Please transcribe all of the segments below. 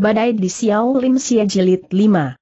Badai di Xiao Lim Xie Jilid 5.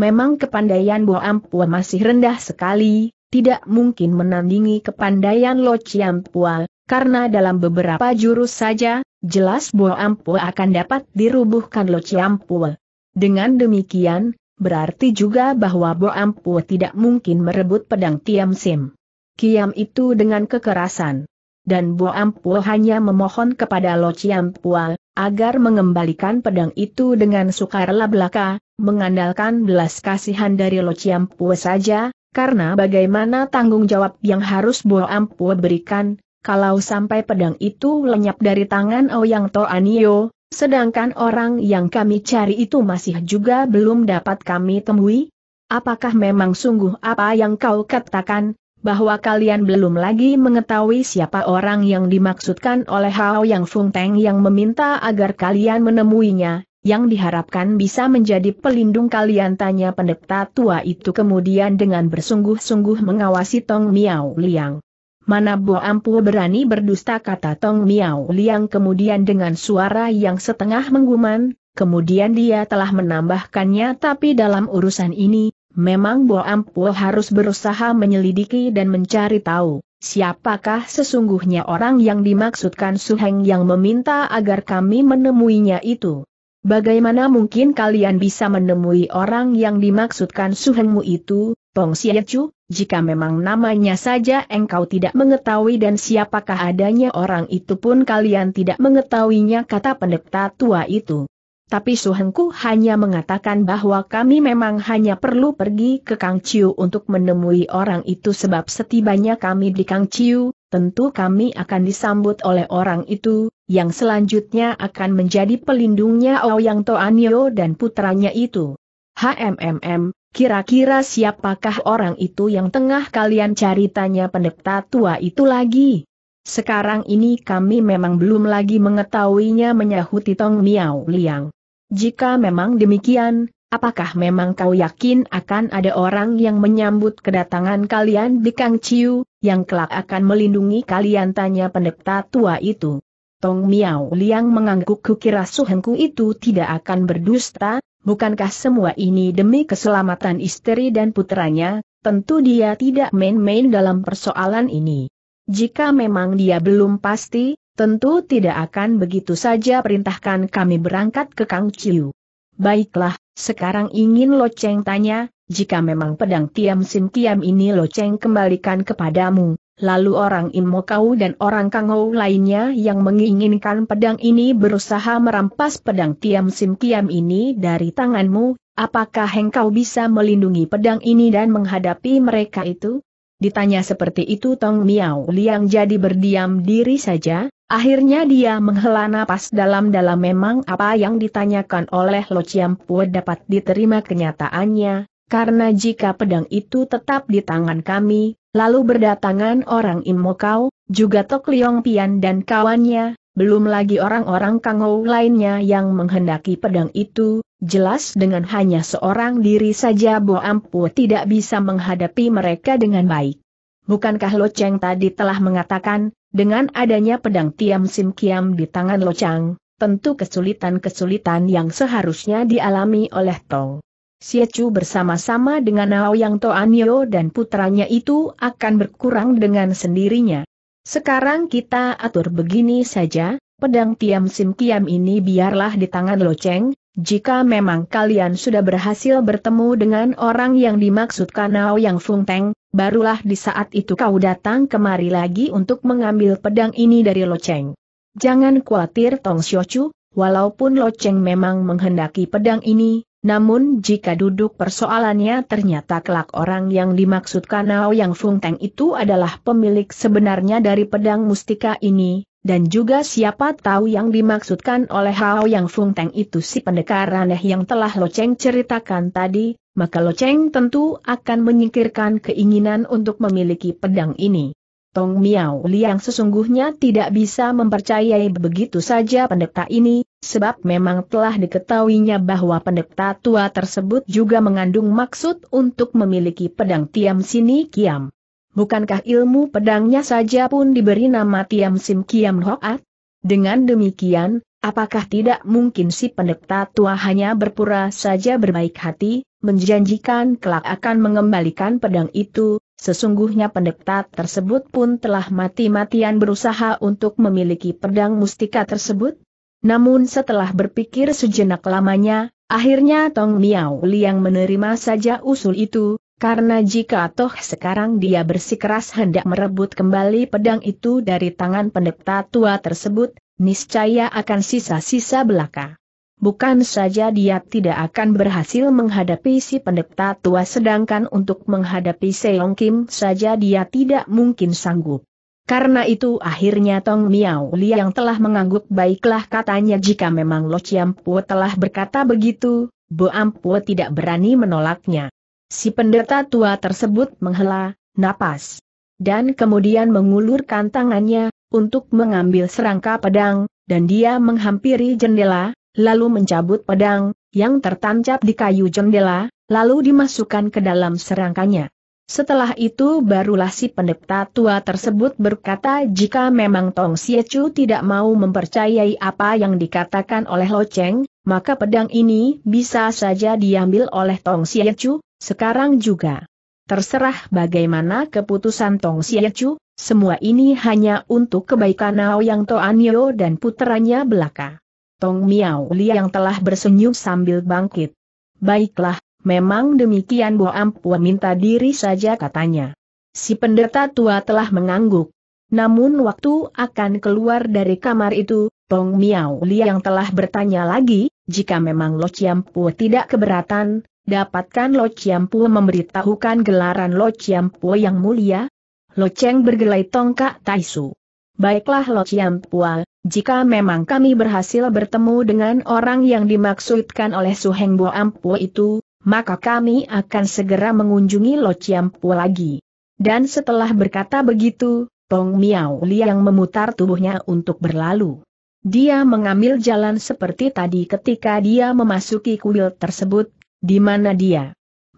Memang kepandaian Bo Ampua masih rendah sekali, tidak mungkin menandingi kepandaian Lo Chiampua, karena dalam beberapa jurus saja, jelas Bo Ampua akan dapat dirubuhkan Lo Chiampua. Dengan demikian, berarti juga bahwa Bo Ampua tidak mungkin merebut pedang Tiam Sim. Kiam itu dengan kekerasan. Dan Bo Ampua hanya memohon kepada Lo Chiampua, agar mengembalikan pedang itu dengan sukarela belaka, mengandalkan belas kasihan dari Lo Chiampue saja, karena bagaimana tanggung jawab yang harus Bo Ampue berikan, kalau sampai pedang itu lenyap dari tangan Ouyang Anio, sedangkan orang yang kami cari itu masih juga belum dapat kami temui? Apakah memang sungguh apa yang kau katakan, bahwa kalian belum lagi mengetahui siapa orang yang dimaksudkan oleh Hao Yang Fung Teng yang meminta agar kalian menemuinya, yang diharapkan bisa menjadi pelindung kalian tanya pendeta tua itu kemudian dengan bersungguh-sungguh mengawasi Tong Miao Liang. Mana Bo Ampu berani berdusta kata Tong Miao Liang kemudian dengan suara yang setengah mengguman, kemudian dia telah menambahkannya tapi dalam urusan ini, Memang Bo Ampuo harus berusaha menyelidiki dan mencari tahu, siapakah sesungguhnya orang yang dimaksudkan Suheng yang meminta agar kami menemuinya itu. Bagaimana mungkin kalian bisa menemui orang yang dimaksudkan Suhengmu itu, Pong Siyecu? jika memang namanya saja engkau tidak mengetahui dan siapakah adanya orang itu pun kalian tidak mengetahuinya kata pendeta tua itu. Tapi Suhengku hanya mengatakan bahwa kami memang hanya perlu pergi ke Kang Chiu untuk menemui orang itu sebab setibanya kami di Kang Chiu, tentu kami akan disambut oleh orang itu, yang selanjutnya akan menjadi pelindungnya Ouyang Toanio dan putranya itu. HMMM, kira-kira siapakah orang itu yang tengah kalian cari tanya pendeta tua itu lagi? Sekarang ini kami memang belum lagi mengetahuinya menyahuti Tong Miao Liang. Jika memang demikian, apakah memang kau yakin akan ada orang yang menyambut kedatangan kalian di Kang Chiu, yang kelak akan melindungi kalian tanya pendeta tua itu? Tong Miao Liang mengangguk kukira suhengku itu tidak akan berdusta, bukankah semua ini demi keselamatan istri dan putranya, tentu dia tidak main-main dalam persoalan ini. Jika memang dia belum pasti, Tentu tidak akan begitu saja perintahkan kami berangkat ke Kang Chiu. Baiklah, sekarang ingin lo Loceng tanya, jika memang pedang Tiam Sin Tiam ini Loceng kembalikan kepadamu, lalu orang Imo Kau dan orang Kangou lainnya yang menginginkan pedang ini berusaha merampas pedang Tiam Sin Tiam ini dari tanganmu, apakah engkau bisa melindungi pedang ini dan menghadapi mereka itu? Ditanya seperti itu Tong Miao Liang jadi berdiam diri saja, Akhirnya dia menghela napas dalam-dalam memang apa yang ditanyakan oleh Lo Chiampue dapat diterima kenyataannya, karena jika pedang itu tetap di tangan kami, lalu berdatangan orang Imokau, juga Tok Liong Pian dan kawannya, belum lagi orang-orang Kangou lainnya yang menghendaki pedang itu, jelas dengan hanya seorang diri saja Bo Ampu tidak bisa menghadapi mereka dengan baik. Bukankah Lo Cheng tadi telah mengatakan, dengan adanya pedang Tiam Sim Kiam di tangan Lo Chang, tentu kesulitan-kesulitan yang seharusnya dialami oleh Tong. Siacu bersama-sama dengan Ao Yang To Anio dan putranya itu akan berkurang dengan sendirinya. Sekarang kita atur begini saja, pedang Tiam Sim Kiam ini biarlah di tangan Lo Chang. jika memang kalian sudah berhasil bertemu dengan orang yang dimaksudkan Ao Yang Fung Teng, barulah di saat itu kau datang kemari lagi untuk mengambil pedang ini dari Loceng. Jangan khawatir Tong Xiochu, walaupun Loceng memang menghendaki pedang ini, namun jika duduk persoalannya ternyata kelak orang yang dimaksudkan Nao Yang Fung Teng itu adalah pemilik sebenarnya dari pedang mustika ini, dan juga siapa tahu yang dimaksudkan oleh Hao Yang Fung Teng itu si pendekar aneh yang telah Loceng ceritakan tadi, maka Loceng tentu akan menyingkirkan keinginan untuk memiliki pedang ini. Tong Miao Liang sesungguhnya tidak bisa mempercayai begitu saja pendeta ini, sebab memang telah diketahuinya bahwa pendeta tua tersebut juga mengandung maksud untuk memiliki pedang Tiam Sini Kiam. Bukankah ilmu pedangnya saja pun diberi nama Tiam Sim Kiam Hoat? Dengan demikian, apakah tidak mungkin si pendeta tua hanya berpura saja berbaik hati, menjanjikan kelak akan mengembalikan pedang itu, sesungguhnya pendekta tersebut pun telah mati-matian berusaha untuk memiliki pedang mustika tersebut. Namun setelah berpikir sejenak lamanya, akhirnya Tong Miao Liang menerima saja usul itu, karena jika toh sekarang dia bersikeras hendak merebut kembali pedang itu dari tangan pendekta tua tersebut, niscaya akan sisa-sisa belaka. Bukan saja dia tidak akan berhasil menghadapi si pendeta tua sedangkan untuk menghadapi Seong Kim saja dia tidak mungkin sanggup. Karena itu akhirnya Tong Miao Li yang telah mengangguk baiklah katanya jika memang Lo Chiam Po telah berkata begitu, Bo Po tidak berani menolaknya. Si pendeta tua tersebut menghela, napas. Dan kemudian mengulurkan tangannya, untuk mengambil serangka pedang, dan dia menghampiri jendela, lalu mencabut pedang, yang tertancap di kayu jendela, lalu dimasukkan ke dalam serangkanya. Setelah itu barulah si pendeta tua tersebut berkata jika memang Tong Siechu tidak mau mempercayai apa yang dikatakan oleh Lo Cheng, maka pedang ini bisa saja diambil oleh Tong Siechu, sekarang juga. Terserah bagaimana keputusan Tong Siechu, semua ini hanya untuk kebaikan Ao Yang Toanyo dan puteranya belaka. Tong Miao Li yang telah bersenyum sambil bangkit. Baiklah, memang demikian Bo Ampua minta diri saja katanya. Si pendeta tua telah mengangguk. Namun waktu akan keluar dari kamar itu, Tong Miao Li yang telah bertanya lagi, jika memang Lo Chiampu tidak keberatan, dapatkan Lo Chiampu memberitahukan gelaran Lo Chiampu yang mulia? Lo Cheng bergelai tongkat Taisu. Baiklah Lo Chiam Pua, jika memang kami berhasil bertemu dengan orang yang dimaksudkan oleh Suheng Bo Ampua itu, maka kami akan segera mengunjungi Lo Chiam Pua lagi. Dan setelah berkata begitu, Pong Miao Liang memutar tubuhnya untuk berlalu. Dia mengambil jalan seperti tadi ketika dia memasuki kuil tersebut, di mana dia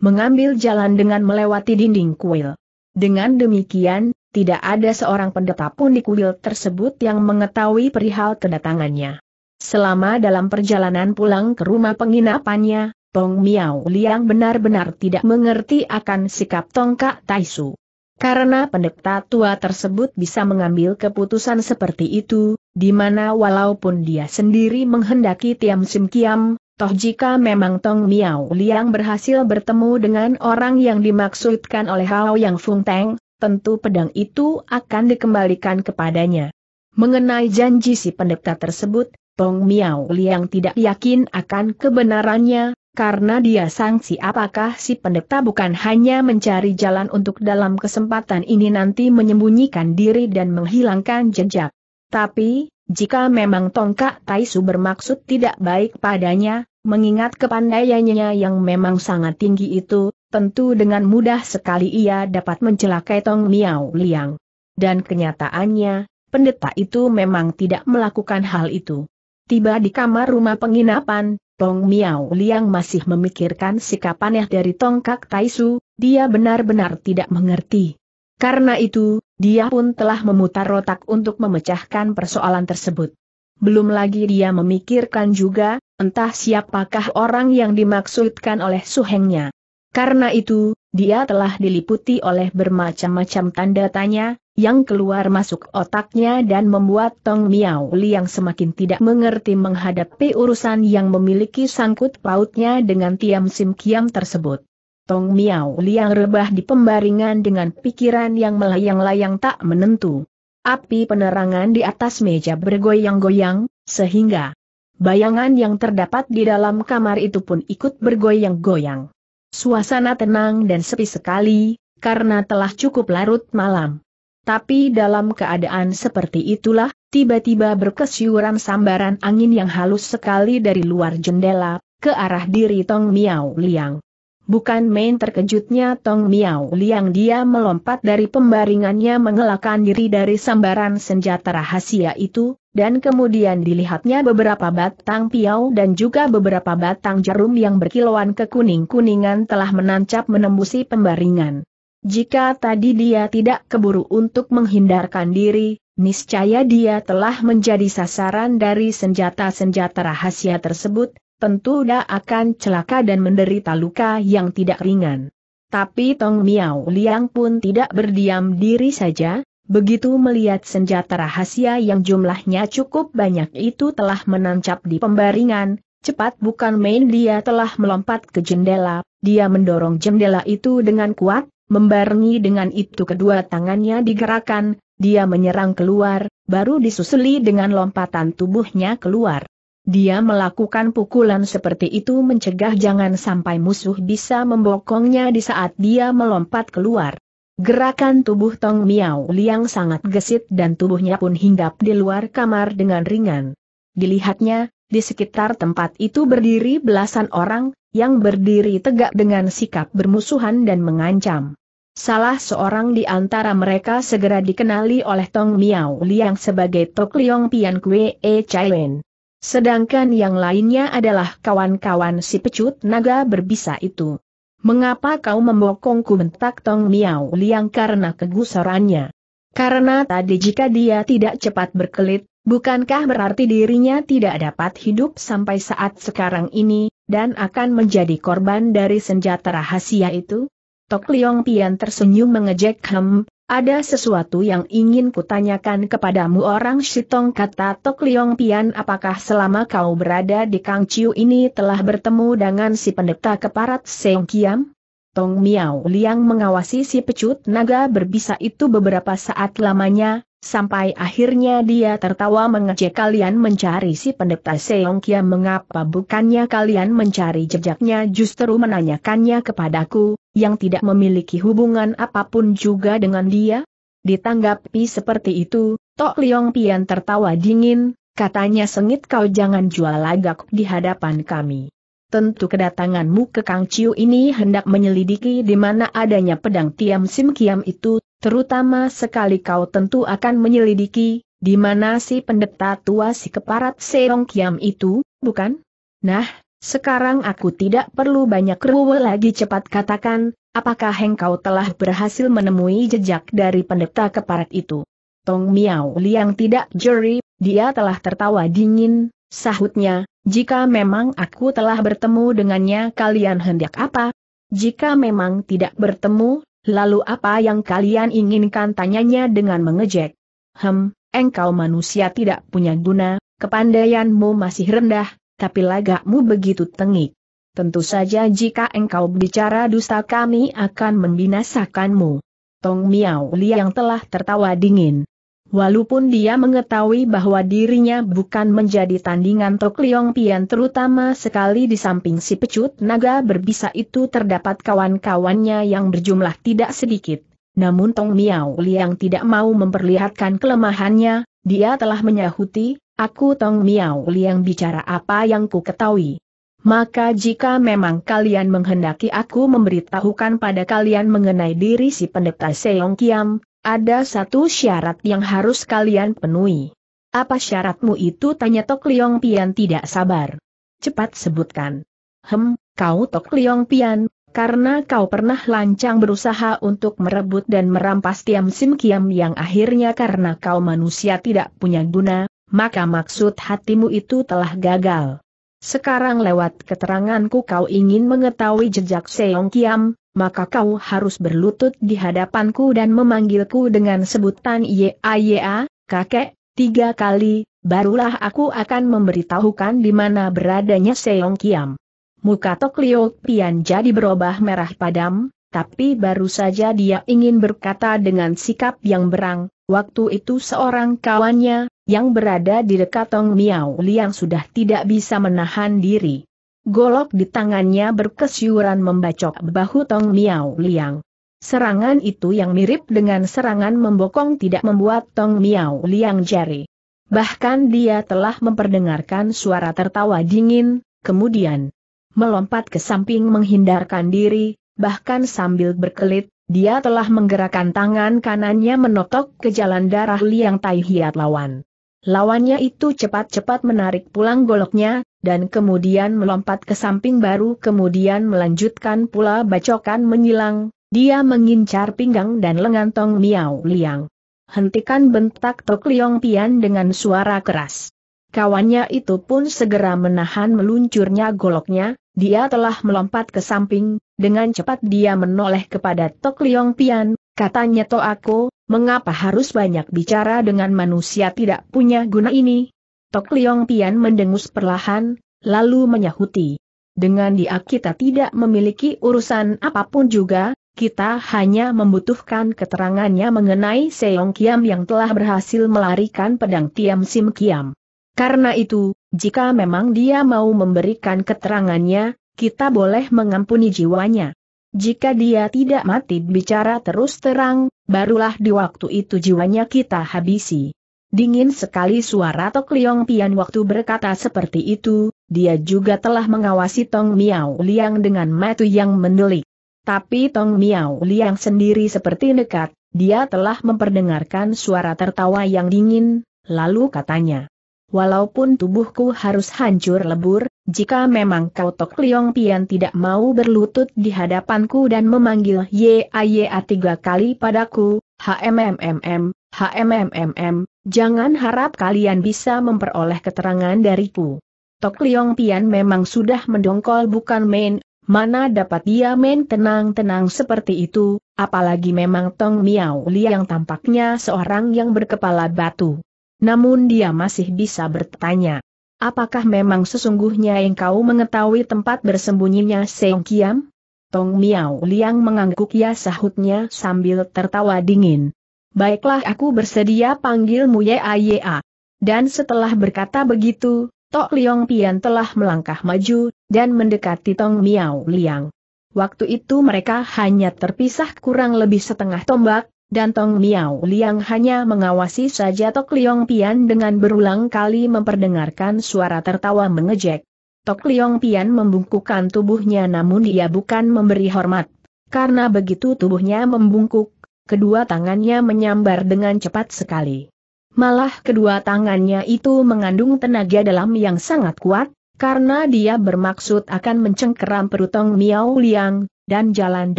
mengambil jalan dengan melewati dinding kuil. Dengan demikian, tidak ada seorang pendeta pun di kuil tersebut yang mengetahui perihal kedatangannya. Selama dalam perjalanan pulang ke rumah penginapannya, Tong Miao Liang benar-benar tidak mengerti akan sikap Tongkak Taisu. Karena pendeta tua tersebut bisa mengambil keputusan seperti itu, di mana walaupun dia sendiri menghendaki Tiam Sim Kiam, toh jika memang Tong Miao Liang berhasil bertemu dengan orang yang dimaksudkan oleh Hao Yang Fung Teng, tentu pedang itu akan dikembalikan kepadanya. Mengenai janji si pendeta tersebut, Tong Miao Liang tidak yakin akan kebenarannya, karena dia sangsi apakah si pendeta bukan hanya mencari jalan untuk dalam kesempatan ini nanti menyembunyikan diri dan menghilangkan jejak. Tapi, jika memang Tongkak Taisu bermaksud tidak baik padanya, mengingat kepandaiannya yang memang sangat tinggi itu, tentu dengan mudah sekali ia dapat mencelakai Tong Miao Liang. Dan kenyataannya, pendeta itu memang tidak melakukan hal itu. Tiba di kamar rumah penginapan, Tong Miao Liang masih memikirkan sikap aneh dari Tong Kak Taisu, dia benar-benar tidak mengerti. Karena itu, dia pun telah memutar otak untuk memecahkan persoalan tersebut. Belum lagi dia memikirkan juga, entah siapakah orang yang dimaksudkan oleh suhengnya. Karena itu, dia telah diliputi oleh bermacam-macam tanda tanya, yang keluar masuk otaknya dan membuat Tong Miao Liang semakin tidak mengerti menghadapi urusan yang memiliki sangkut pautnya dengan Tiam Sim Kiam tersebut. Tong Miao Liang rebah di pembaringan dengan pikiran yang melayang-layang tak menentu. Api penerangan di atas meja bergoyang-goyang, sehingga bayangan yang terdapat di dalam kamar itu pun ikut bergoyang-goyang. Suasana tenang dan sepi sekali, karena telah cukup larut malam. Tapi dalam keadaan seperti itulah, tiba-tiba berkesiuran sambaran angin yang halus sekali dari luar jendela, ke arah diri Tong Miao Liang. Bukan main terkejutnya Tong Miao Liang dia melompat dari pembaringannya mengelakkan diri dari sambaran senjata rahasia itu, dan kemudian dilihatnya beberapa batang piau dan juga beberapa batang jarum yang berkilauan kekuning-kuningan telah menancap menembusi pembaringan. Jika tadi dia tidak keburu untuk menghindarkan diri, niscaya dia telah menjadi sasaran dari senjata-senjata rahasia tersebut, tentu dia akan celaka dan menderita luka yang tidak ringan. Tapi Tong Miao Liang pun tidak berdiam diri saja, Begitu melihat senjata rahasia yang jumlahnya cukup banyak itu telah menancap di pembaringan, cepat bukan main dia telah melompat ke jendela, dia mendorong jendela itu dengan kuat, membarengi dengan itu kedua tangannya digerakkan, dia menyerang keluar, baru disusuli dengan lompatan tubuhnya keluar. Dia melakukan pukulan seperti itu mencegah jangan sampai musuh bisa membokongnya di saat dia melompat keluar. Gerakan tubuh Tong Miao Liang sangat gesit dan tubuhnya pun hinggap di luar kamar dengan ringan. Dilihatnya, di sekitar tempat itu berdiri belasan orang, yang berdiri tegak dengan sikap bermusuhan dan mengancam. Salah seorang di antara mereka segera dikenali oleh Tong Miao Liang sebagai Tok Leong Pian Kue E Chai Wen. Sedangkan yang lainnya adalah kawan-kawan si pecut naga berbisa itu. Mengapa kau membokongku mentak Tong Miao Liang karena kegusarannya? Karena tadi jika dia tidak cepat berkelit, bukankah berarti dirinya tidak dapat hidup sampai saat sekarang ini, dan akan menjadi korban dari senjata rahasia itu? Tok Liong Pian tersenyum mengejek Hem, ada sesuatu yang ingin kutanyakan kepadamu orang Shitong kata Tok Liong Pian apakah selama kau berada di Kang Chiu ini telah bertemu dengan si pendeta keparat Seong Kiam? Tong Miao Liang mengawasi si pecut naga berbisa itu beberapa saat lamanya, Sampai akhirnya dia tertawa mengejek kalian mencari si pendeta Seong Kia mengapa bukannya kalian mencari jejaknya justru menanyakannya kepadaku, yang tidak memiliki hubungan apapun juga dengan dia? Ditanggapi seperti itu, Tok Leong Pian tertawa dingin, katanya sengit kau jangan jual lagak di hadapan kami. Tentu kedatanganmu ke Kang Chiu ini hendak menyelidiki di mana adanya pedang Tiam Sim Kiam itu, Terutama sekali kau tentu akan menyelidiki, di mana si pendeta tua si keparat Seong Kiam itu, bukan? Nah, sekarang aku tidak perlu banyak ruwe lagi cepat katakan, apakah engkau telah berhasil menemui jejak dari pendeta keparat itu? Tong Miao Liang tidak jeri, dia telah tertawa dingin, sahutnya, jika memang aku telah bertemu dengannya kalian hendak apa? Jika memang tidak bertemu, Lalu apa yang kalian inginkan tanyanya dengan mengejek. Hem, engkau manusia tidak punya guna, kepandaianmu masih rendah, tapi lagakmu begitu tengik. Tentu saja jika engkau bicara dusta kami akan membinasakanmu. Tong Miao Li yang telah tertawa dingin. Walaupun dia mengetahui bahwa dirinya bukan menjadi tandingan Tok Leong Pian terutama sekali di samping si pecut naga berbisa itu terdapat kawan-kawannya yang berjumlah tidak sedikit. Namun Tong Miao Liang tidak mau memperlihatkan kelemahannya, dia telah menyahuti, aku Tong Miao Liang bicara apa yang ku ketahui. Maka jika memang kalian menghendaki aku memberitahukan pada kalian mengenai diri si pendeta Seong Kiam, ada satu syarat yang harus kalian penuhi. Apa syaratmu itu tanya Tok Liong Pian tidak sabar. Cepat sebutkan. Hem, kau Tok Liong Pian, karena kau pernah lancang berusaha untuk merebut dan merampas Tiam Sim Kiam yang akhirnya karena kau manusia tidak punya guna, maka maksud hatimu itu telah gagal. Sekarang lewat keteranganku kau ingin mengetahui jejak Seong Kiam, maka kau harus berlutut di hadapanku dan memanggilku dengan sebutan Yaya, kakek, tiga kali, barulah aku akan memberitahukan di mana beradanya Seong Kiam. Muka Tok Pian jadi berubah merah padam, tapi baru saja dia ingin berkata dengan sikap yang berang, waktu itu seorang kawannya, yang berada di dekat Tong Miao Liang sudah tidak bisa menahan diri. Golok di tangannya berkesyuran membacok bahu Tong Miao Liang. Serangan itu yang mirip dengan serangan membokong tidak membuat Tong Miao Liang jari. Bahkan dia telah memperdengarkan suara tertawa dingin, kemudian melompat ke samping menghindarkan diri, bahkan sambil berkelit, dia telah menggerakkan tangan kanannya menotok ke jalan darah liang Tai lawan. Lawannya itu cepat-cepat menarik pulang goloknya, dan kemudian melompat ke samping baru kemudian melanjutkan pula bacokan menyilang, dia mengincar pinggang dan lengan Tong Miao Liang. Hentikan bentak Tok Liong Pian dengan suara keras. Kawannya itu pun segera menahan meluncurnya goloknya, dia telah melompat ke samping, dengan cepat dia menoleh kepada Tok Liong Pian, katanya To aku, Mengapa harus banyak bicara dengan manusia tidak punya guna ini? Tok Liong Pian mendengus perlahan, lalu menyahuti. Dengan dia kita tidak memiliki urusan apapun juga, kita hanya membutuhkan keterangannya mengenai Seong Kiam yang telah berhasil melarikan pedang Tiam Sim Kiam. Karena itu, jika memang dia mau memberikan keterangannya, kita boleh mengampuni jiwanya. Jika dia tidak mati bicara terus terang, barulah di waktu itu jiwanya kita habisi. Dingin sekali suara Tok Liong Pian waktu berkata seperti itu, dia juga telah mengawasi Tong Miao Liang dengan mata yang mendelik. Tapi Tong Miao Liang sendiri seperti dekat, dia telah memperdengarkan suara tertawa yang dingin, lalu katanya. Walaupun tubuhku harus hancur lebur, jika memang kau Tok Liong Pian tidak mau berlutut di hadapanku dan memanggil YAYA tiga kali padaku, HMMMM, HMMMM, jangan harap kalian bisa memperoleh keterangan dariku. Tok Liong Pian memang sudah mendongkol bukan main, mana dapat dia main tenang-tenang seperti itu, apalagi memang Tong Miao Li yang tampaknya seorang yang berkepala batu. Namun dia masih bisa bertanya. Apakah memang sesungguhnya engkau mengetahui tempat bersembunyinya Seong Kiam? Tong Miao Liang mengangguk ya sahutnya sambil tertawa dingin. Baiklah aku bersedia panggil panggilmu Aya. Dan setelah berkata begitu, Tok Liong Pian telah melangkah maju, dan mendekati Tong Miao Liang. Waktu itu mereka hanya terpisah kurang lebih setengah tombak, dan Tong Miao Liang hanya mengawasi saja Tok Liong Pian dengan berulang kali memperdengarkan suara tertawa mengejek. Tok Liong Pian membungkukkan tubuhnya namun dia bukan memberi hormat. Karena begitu tubuhnya membungkuk, kedua tangannya menyambar dengan cepat sekali. Malah kedua tangannya itu mengandung tenaga dalam yang sangat kuat, karena dia bermaksud akan mencengkeram perut Tong Miao Liang, dan jalan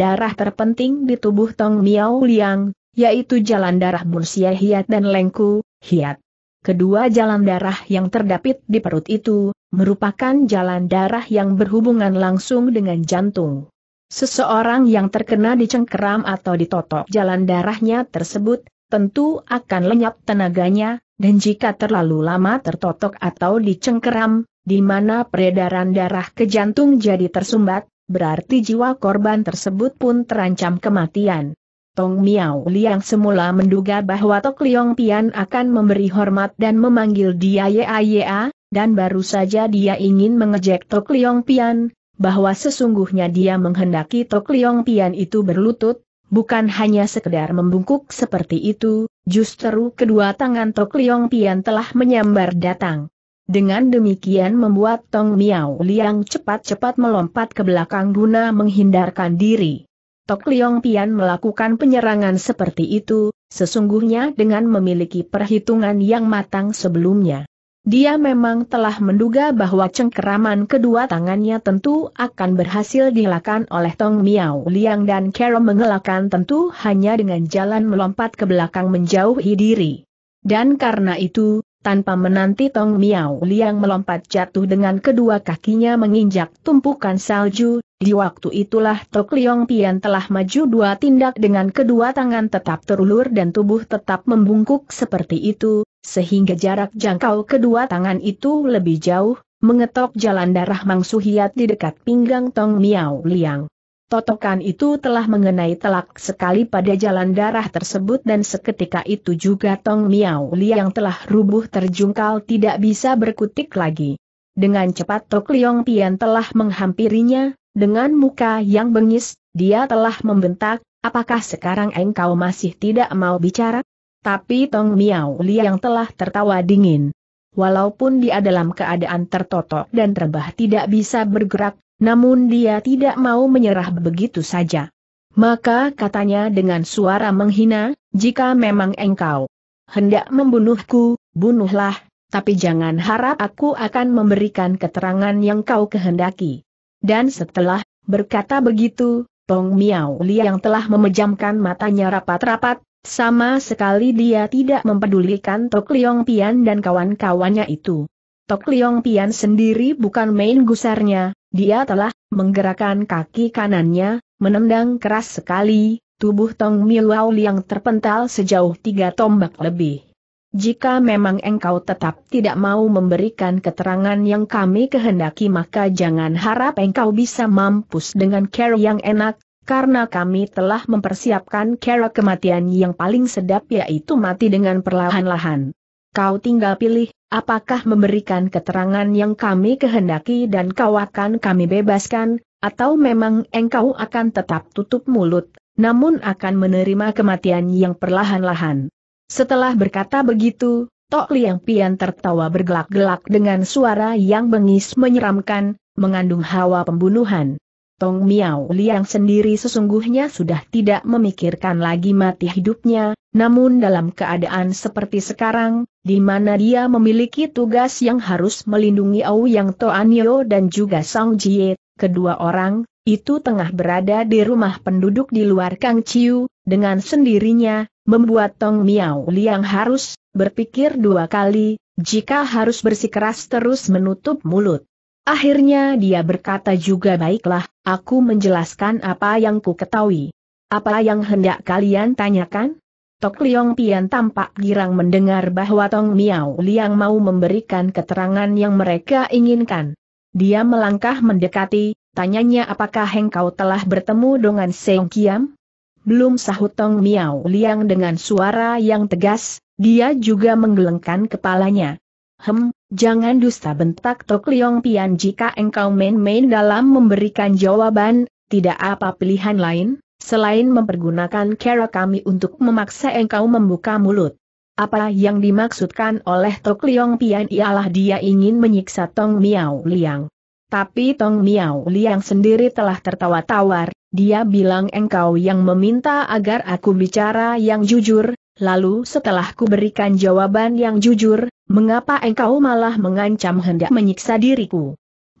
darah terpenting di tubuh Tong Miao Liang, yaitu jalan darah Munsia Hiat dan Lengku, Hiat. Kedua jalan darah yang terdapat di perut itu, merupakan jalan darah yang berhubungan langsung dengan jantung. Seseorang yang terkena dicengkeram atau ditotok jalan darahnya tersebut, tentu akan lenyap tenaganya, dan jika terlalu lama tertotok atau dicengkeram, di mana peredaran darah ke jantung jadi tersumbat, berarti jiwa korban tersebut pun terancam kematian. Tong Miao Liang semula menduga bahwa Tok Liong Pian akan memberi hormat dan memanggil dia Ya Ya, dan baru saja dia ingin mengejek Tok Liong Pian, bahwa sesungguhnya dia menghendaki Tok Liong Pian itu berlutut, bukan hanya sekedar membungkuk seperti itu, justru kedua tangan Tok Liong Pian telah menyambar datang. Dengan demikian membuat Tong Miao Liang cepat-cepat melompat ke belakang guna menghindarkan diri. Tok Liong Pian melakukan penyerangan seperti itu, sesungguhnya dengan memiliki perhitungan yang matang sebelumnya. Dia memang telah menduga bahwa cengkeraman kedua tangannya tentu akan berhasil dilakukan oleh Tong Miao Liang dan Carol mengelakkan tentu hanya dengan jalan melompat ke belakang menjauhi diri. Dan karena itu, tanpa menanti Tong Miao Liang melompat jatuh dengan kedua kakinya menginjak tumpukan salju, di waktu itulah Tok Liong Pian telah maju dua tindak dengan kedua tangan tetap terulur dan tubuh tetap membungkuk seperti itu, sehingga jarak jangkau kedua tangan itu lebih jauh, mengetok jalan darah Mang Suhiat di dekat pinggang Tong Miao Liang. Totokan itu telah mengenai telak sekali pada jalan darah tersebut dan seketika itu juga Tong Miao Li yang telah rubuh terjungkal tidak bisa berkutik lagi. Dengan cepat Tok Liong Pian telah menghampirinya, dengan muka yang bengis, dia telah membentak, apakah sekarang engkau masih tidak mau bicara? Tapi Tong Miao Li yang telah tertawa dingin. Walaupun dia dalam keadaan tertotok dan terbah tidak bisa bergerak, namun dia tidak mau menyerah begitu saja. Maka katanya dengan suara menghina, jika memang engkau hendak membunuhku, bunuhlah, tapi jangan harap aku akan memberikan keterangan yang kau kehendaki. Dan setelah berkata begitu, Tong Miao Li yang telah memejamkan matanya rapat-rapat, sama sekali dia tidak mempedulikan Tok Liong Pian dan kawan-kawannya itu. Tok Liong Pian sendiri bukan main gusarnya, dia telah menggerakkan kaki kanannya, menendang keras sekali, tubuh Tong Miluau yang terpental sejauh tiga tombak lebih. Jika memang engkau tetap tidak mau memberikan keterangan yang kami kehendaki maka jangan harap engkau bisa mampus dengan cara yang enak, karena kami telah mempersiapkan cara kematian yang paling sedap yaitu mati dengan perlahan-lahan. Kau tinggal pilih, apakah memberikan keterangan yang kami kehendaki dan kau akan kami bebaskan, atau memang engkau akan tetap tutup mulut, namun akan menerima kematian yang perlahan-lahan. Setelah berkata begitu, Tok Liang Pian tertawa bergelak-gelak dengan suara yang bengis menyeramkan, mengandung hawa pembunuhan. Tong Miao Liang sendiri sesungguhnya sudah tidak memikirkan lagi mati hidupnya, namun dalam keadaan seperti sekarang, di mana dia memiliki tugas yang harus melindungi Au Yang Toanio dan juga Song Jie, kedua orang, itu tengah berada di rumah penduduk di luar Kang Chiu, dengan sendirinya, membuat Tong Miao Liang harus berpikir dua kali, jika harus bersikeras terus menutup mulut. Akhirnya dia berkata juga baiklah, aku menjelaskan apa yang ku ketahui. Apa yang hendak kalian tanyakan? Tok Liong Pian tampak girang mendengar bahwa Tong Miao Liang mau memberikan keterangan yang mereka inginkan. Dia melangkah mendekati, tanyanya apakah engkau telah bertemu dengan Seong Kiam? Belum sahut Tong Miao Liang dengan suara yang tegas, dia juga menggelengkan kepalanya. Hem, jangan dusta bentak Tok Liong Pian jika engkau main-main dalam memberikan jawaban, tidak apa pilihan lain? Selain mempergunakan cara kami untuk memaksa engkau membuka mulut. Apa yang dimaksudkan oleh Tok Liong Pian ialah dia ingin menyiksa Tong Miao Liang. Tapi Tong Miao Liang sendiri telah tertawa tawar, dia bilang engkau yang meminta agar aku bicara yang jujur, lalu setelah ku berikan jawaban yang jujur, mengapa engkau malah mengancam hendak menyiksa diriku?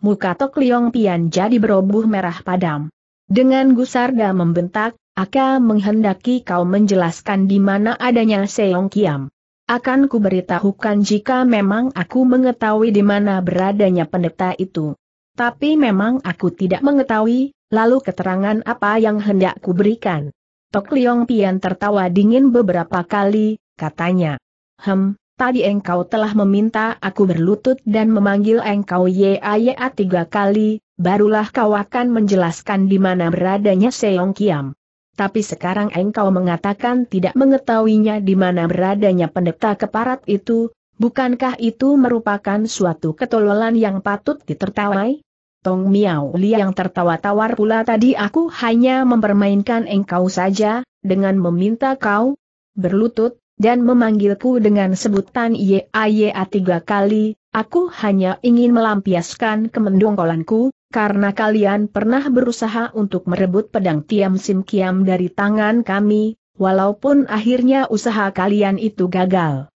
Muka Tok Liong Pian jadi berobuh merah padam. Dengan gusar dan membentak, Aka menghendaki kau menjelaskan di mana adanya Seong Kiam. Akan kuberitahukan jika memang aku mengetahui di mana beradanya pendeta itu. Tapi memang aku tidak mengetahui, lalu keterangan apa yang hendak kuberikan. Tok Liong Pian tertawa dingin beberapa kali, katanya. Hem, tadi engkau telah meminta aku berlutut dan memanggil engkau Yaya tiga kali, barulah kau akan menjelaskan di mana beradanya Seong Kiam. Tapi sekarang engkau mengatakan tidak mengetahuinya di mana beradanya pendeta keparat itu, bukankah itu merupakan suatu ketololan yang patut ditertawai? Tong Miao Li yang tertawa tawar pula tadi aku hanya mempermainkan engkau saja, dengan meminta kau berlutut, dan memanggilku dengan sebutan YAYA tiga kali, aku hanya ingin melampiaskan kemendongkolanku, karena kalian pernah berusaha untuk merebut pedang Tiam Sim Kiam dari tangan kami, walaupun akhirnya usaha kalian itu gagal.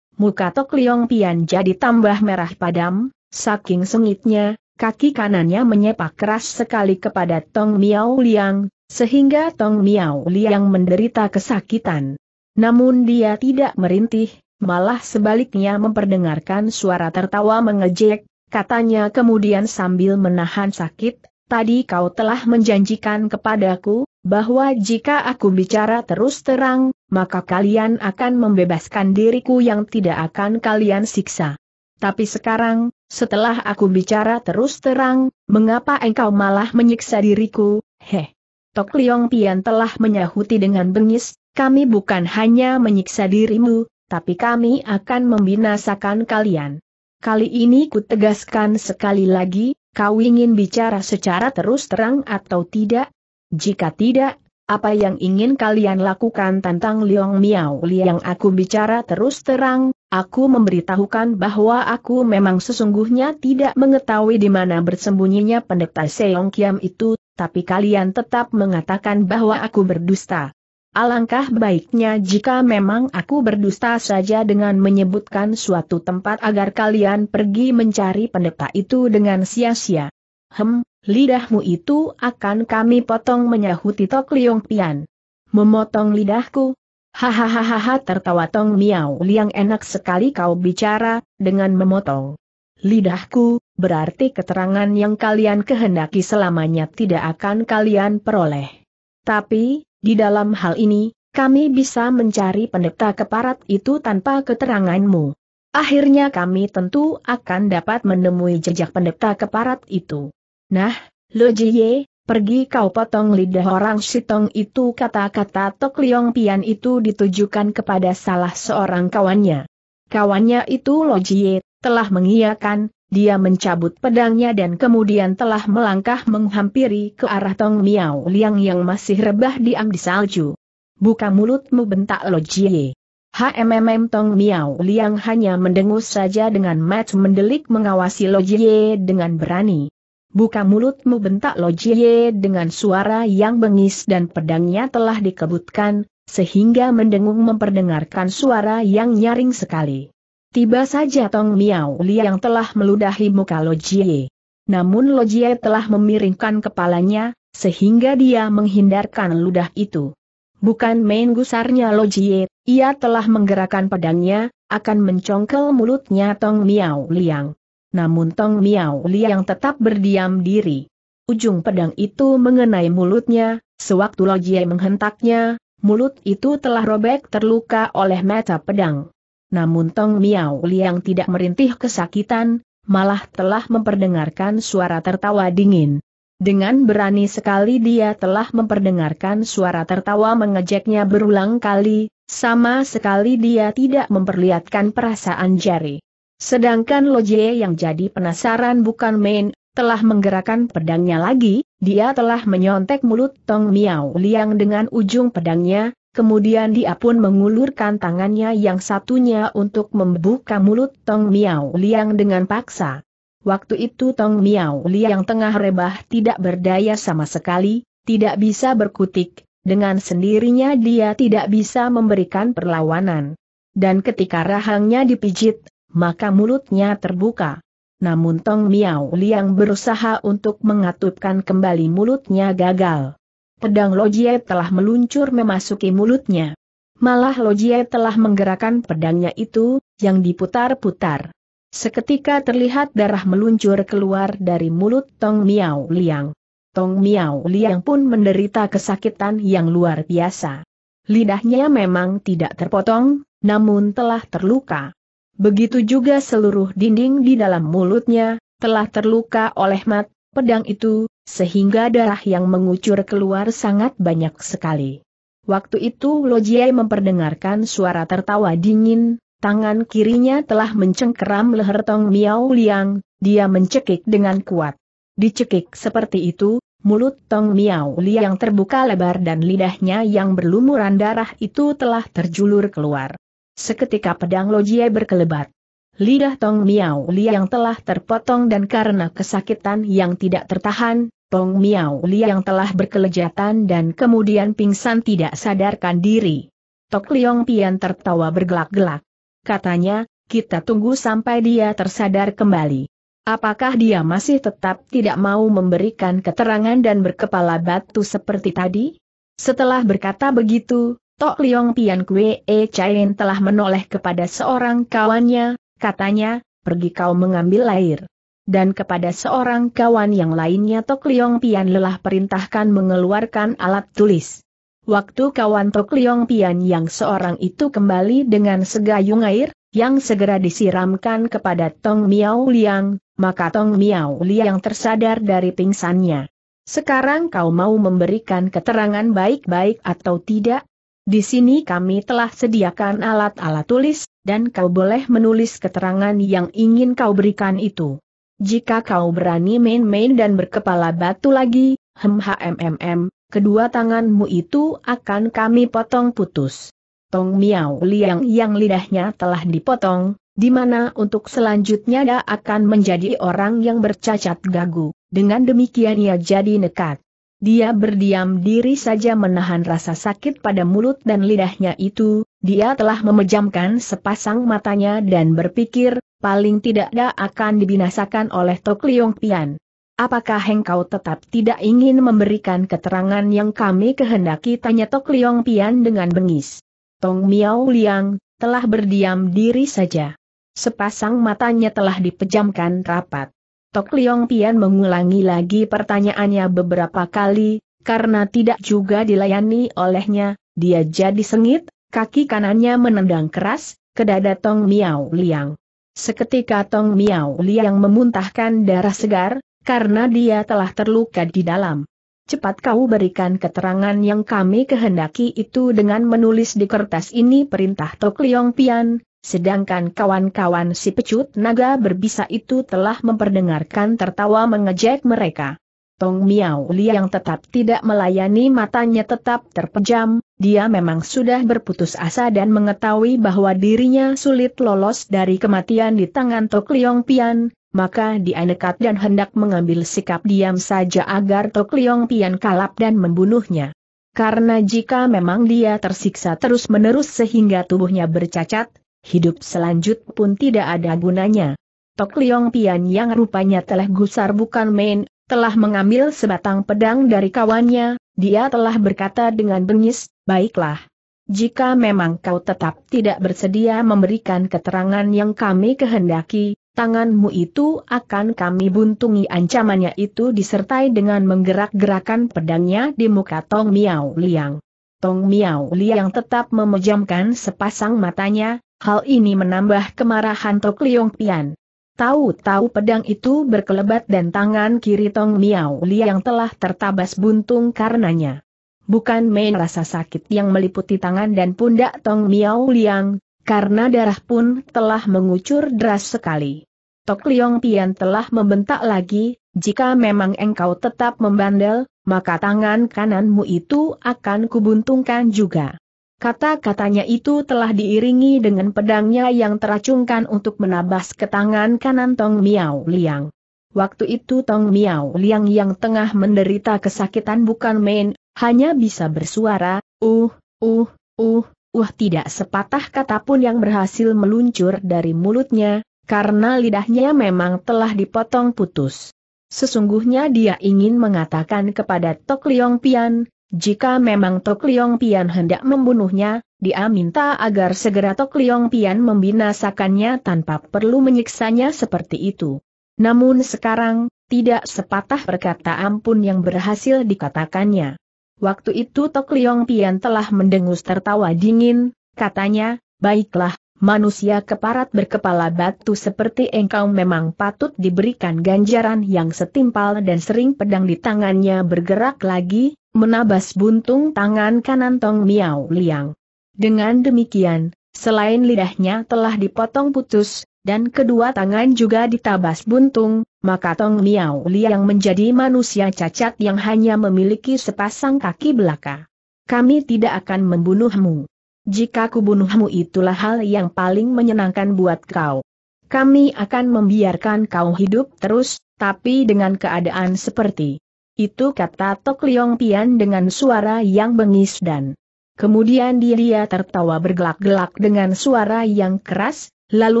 Muka Tok Liong Pian jadi tambah merah padam, saking sengitnya, kaki kanannya menyepak keras sekali kepada Tong Miao Liang, sehingga Tong Miao Liang menderita kesakitan. Namun dia tidak merintih, malah sebaliknya memperdengarkan suara tertawa mengejek, katanya kemudian sambil menahan sakit, tadi kau telah menjanjikan kepadaku, bahwa jika aku bicara terus terang, maka kalian akan membebaskan diriku yang tidak akan kalian siksa. Tapi sekarang, setelah aku bicara terus terang, mengapa engkau malah menyiksa diriku, heh? Tok Liong Pian telah menyahuti dengan bengis, kami bukan hanya menyiksa dirimu, tapi kami akan membinasakan kalian. Kali ini kutegaskan sekali lagi, kau ingin bicara secara terus terang atau tidak? Jika tidak, apa yang ingin kalian lakukan tentang Liang Miao Liang aku bicara terus terang, aku memberitahukan bahwa aku memang sesungguhnya tidak mengetahui di mana bersembunyinya pendeta Seong Kiam itu, tapi kalian tetap mengatakan bahwa aku berdusta. Alangkah baiknya jika memang aku berdusta saja dengan menyebutkan suatu tempat agar kalian pergi mencari pendeta itu dengan sia-sia. Hem, lidahmu itu akan kami potong menyahuti Tok Liong Pian. Memotong lidahku? Hahaha tertawa Tong Miao Liang enak sekali kau bicara, dengan memotong lidahku, berarti keterangan yang kalian kehendaki selamanya tidak akan kalian peroleh. Tapi, di dalam hal ini, kami bisa mencari pendeta keparat itu tanpa keteranganmu. Akhirnya kami tentu akan dapat menemui jejak pendeta keparat itu. Nah, Lo Jie, pergi kau potong lidah orang Sitong itu kata-kata Tok Liong Pian itu ditujukan kepada salah seorang kawannya. Kawannya itu Lo Jie, telah mengiyakan, dia mencabut pedangnya dan kemudian telah melangkah menghampiri ke arah Tong Miao Liang yang masih rebah diam di salju. Buka mulutmu bentak Lo Jie. HMMM Tong Miao Liang hanya mendengus saja dengan match mendelik mengawasi Lo Jie dengan berani. Buka mulutmu bentak Lo Jie dengan suara yang bengis dan pedangnya telah dikebutkan, sehingga mendengung memperdengarkan suara yang nyaring sekali. Tiba saja Tong Miao Li yang telah meludahi muka Lo Jie. Namun Lo Jie telah memiringkan kepalanya, sehingga dia menghindarkan ludah itu. Bukan main gusarnya Lo Jie, ia telah menggerakkan pedangnya, akan mencongkel mulutnya Tong Miao Liang. Namun Tong Miao Liang tetap berdiam diri. Ujung pedang itu mengenai mulutnya, sewaktu Lo Jie menghentaknya, mulut itu telah robek terluka oleh mata pedang. Namun Tong Miao Liang tidak merintih kesakitan, malah telah memperdengarkan suara tertawa dingin. Dengan berani sekali dia telah memperdengarkan suara tertawa mengejeknya berulang kali, sama sekali dia tidak memperlihatkan perasaan jari. Sedangkan Loje yang jadi penasaran bukan main, telah menggerakkan pedangnya lagi, dia telah menyontek mulut Tong Miao Liang dengan ujung pedangnya, Kemudian dia pun mengulurkan tangannya yang satunya untuk membuka mulut Tong Miao Liang dengan paksa. Waktu itu Tong Miao Liang tengah rebah tidak berdaya sama sekali, tidak bisa berkutik, dengan sendirinya dia tidak bisa memberikan perlawanan. Dan ketika rahangnya dipijit, maka mulutnya terbuka. Namun Tong Miao Liang berusaha untuk mengatupkan kembali mulutnya gagal pedang Lojie telah meluncur memasuki mulutnya. Malah Lojie telah menggerakkan pedangnya itu, yang diputar-putar. Seketika terlihat darah meluncur keluar dari mulut Tong Miao Liang. Tong Miao Liang pun menderita kesakitan yang luar biasa. Lidahnya memang tidak terpotong, namun telah terluka. Begitu juga seluruh dinding di dalam mulutnya, telah terluka oleh mat, pedang itu, sehingga darah yang mengucur keluar sangat banyak sekali. Waktu itu Lojie memperdengarkan suara tertawa dingin, tangan kirinya telah mencengkeram leher Tong Miao Liang, dia mencekik dengan kuat. Dicekik seperti itu, mulut Tong Miao Liang terbuka lebar dan lidahnya yang berlumuran darah itu telah terjulur keluar. Seketika pedang Lojie berkelebat. Lidah Tong Miao Liang telah terpotong dan karena kesakitan yang tidak tertahan, Tong Miao Li yang telah berkelejatan dan kemudian pingsan tidak sadarkan diri. Tok Liong Pian tertawa bergelak-gelak. Katanya, kita tunggu sampai dia tersadar kembali. Apakah dia masih tetap tidak mau memberikan keterangan dan berkepala batu seperti tadi? Setelah berkata begitu, Tok Liong Pian Kue E Chain telah menoleh kepada seorang kawannya, katanya, pergi kau mengambil air dan kepada seorang kawan yang lainnya Tok Liong Pian lelah perintahkan mengeluarkan alat tulis. Waktu kawan Tok Liong Pian yang seorang itu kembali dengan segayung air, yang segera disiramkan kepada Tong Miao Liang, maka Tong Miao Liang tersadar dari pingsannya. Sekarang kau mau memberikan keterangan baik-baik atau tidak? Di sini kami telah sediakan alat-alat tulis, dan kau boleh menulis keterangan yang ingin kau berikan itu. Jika kau berani main-main dan berkepala batu lagi, hem hmmm, kedua tanganmu itu akan kami potong putus. Tong Miao Liang yang lidahnya telah dipotong, di mana untuk selanjutnya dia akan menjadi orang yang bercacat gagu, dengan demikian ia jadi nekat. Dia berdiam diri saja menahan rasa sakit pada mulut dan lidahnya itu, dia telah memejamkan sepasang matanya dan berpikir, paling tidak dia akan dibinasakan oleh Tok Liong Pian. Apakah engkau tetap tidak ingin memberikan keterangan yang kami kehendaki? Tanya Tok Liong Pian dengan bengis. Tong Miao Liang, telah berdiam diri saja. Sepasang matanya telah dipejamkan rapat. Tok Liong Pian mengulangi lagi pertanyaannya beberapa kali, karena tidak juga dilayani olehnya, dia jadi sengit, kaki kanannya menendang keras, ke dada Tong Miao Liang. Seketika Tong Miao Liang memuntahkan darah segar, karena dia telah terluka di dalam. Cepat kau berikan keterangan yang kami kehendaki itu dengan menulis di kertas ini perintah Tok Liong Pian, Sedangkan kawan-kawan si pecut naga berbisa itu telah memperdengarkan tertawa mengejek mereka. Tong Miao Li yang tetap tidak melayani matanya tetap terpejam, dia memang sudah berputus asa dan mengetahui bahwa dirinya sulit lolos dari kematian di tangan Tok Liong Pian, maka dia nekat dan hendak mengambil sikap diam saja agar Tok Liong Pian kalap dan membunuhnya. Karena jika memang dia tersiksa terus-menerus sehingga tubuhnya bercacat, hidup selanjut pun tidak ada gunanya. Tok Liong Pian yang rupanya telah gusar bukan main, telah mengambil sebatang pedang dari kawannya, dia telah berkata dengan bengis, baiklah. Jika memang kau tetap tidak bersedia memberikan keterangan yang kami kehendaki, tanganmu itu akan kami buntungi ancamannya itu disertai dengan menggerak-gerakan pedangnya di muka Tong Miao Liang. Tong Miao Liang tetap memejamkan sepasang matanya, Hal ini menambah kemarahan Tok Liong Pian. Tahu-tahu pedang itu berkelebat dan tangan kiri Tong Miao Liang telah tertabas buntung karenanya. Bukan main rasa sakit yang meliputi tangan dan pundak Tong Miao Liang, karena darah pun telah mengucur deras sekali. Tok Liong Pian telah membentak lagi, jika memang engkau tetap membandel, maka tangan kananmu itu akan kubuntungkan juga. Kata-katanya itu telah diiringi dengan pedangnya yang teracungkan untuk menabas ke tangan kanan Tong Miao Liang. Waktu itu Tong Miao Liang yang tengah menderita kesakitan bukan main, hanya bisa bersuara, uh, uh, uh, uh tidak sepatah kata pun yang berhasil meluncur dari mulutnya, karena lidahnya memang telah dipotong putus. Sesungguhnya dia ingin mengatakan kepada Tok Liong Pian, jika memang Tok Liong Pian hendak membunuhnya, dia minta agar segera Tok Liong Pian membinasakannya tanpa perlu menyiksanya seperti itu. Namun sekarang, tidak sepatah perkataan pun yang berhasil dikatakannya. Waktu itu Tok Liong Pian telah mendengus tertawa dingin, katanya, baiklah, manusia keparat berkepala batu seperti engkau memang patut diberikan ganjaran yang setimpal dan sering pedang di tangannya bergerak lagi, menabas buntung tangan kanan Tong Miao Liang. Dengan demikian, selain lidahnya telah dipotong putus, dan kedua tangan juga ditabas buntung, maka Tong Miao Liang menjadi manusia cacat yang hanya memiliki sepasang kaki belaka. Kami tidak akan membunuhmu. Jika kubunuhmu itulah hal yang paling menyenangkan buat kau. Kami akan membiarkan kau hidup terus, tapi dengan keadaan seperti itu kata Tok Liong Pian dengan suara yang bengis dan kemudian dia tertawa bergelak-gelak dengan suara yang keras, lalu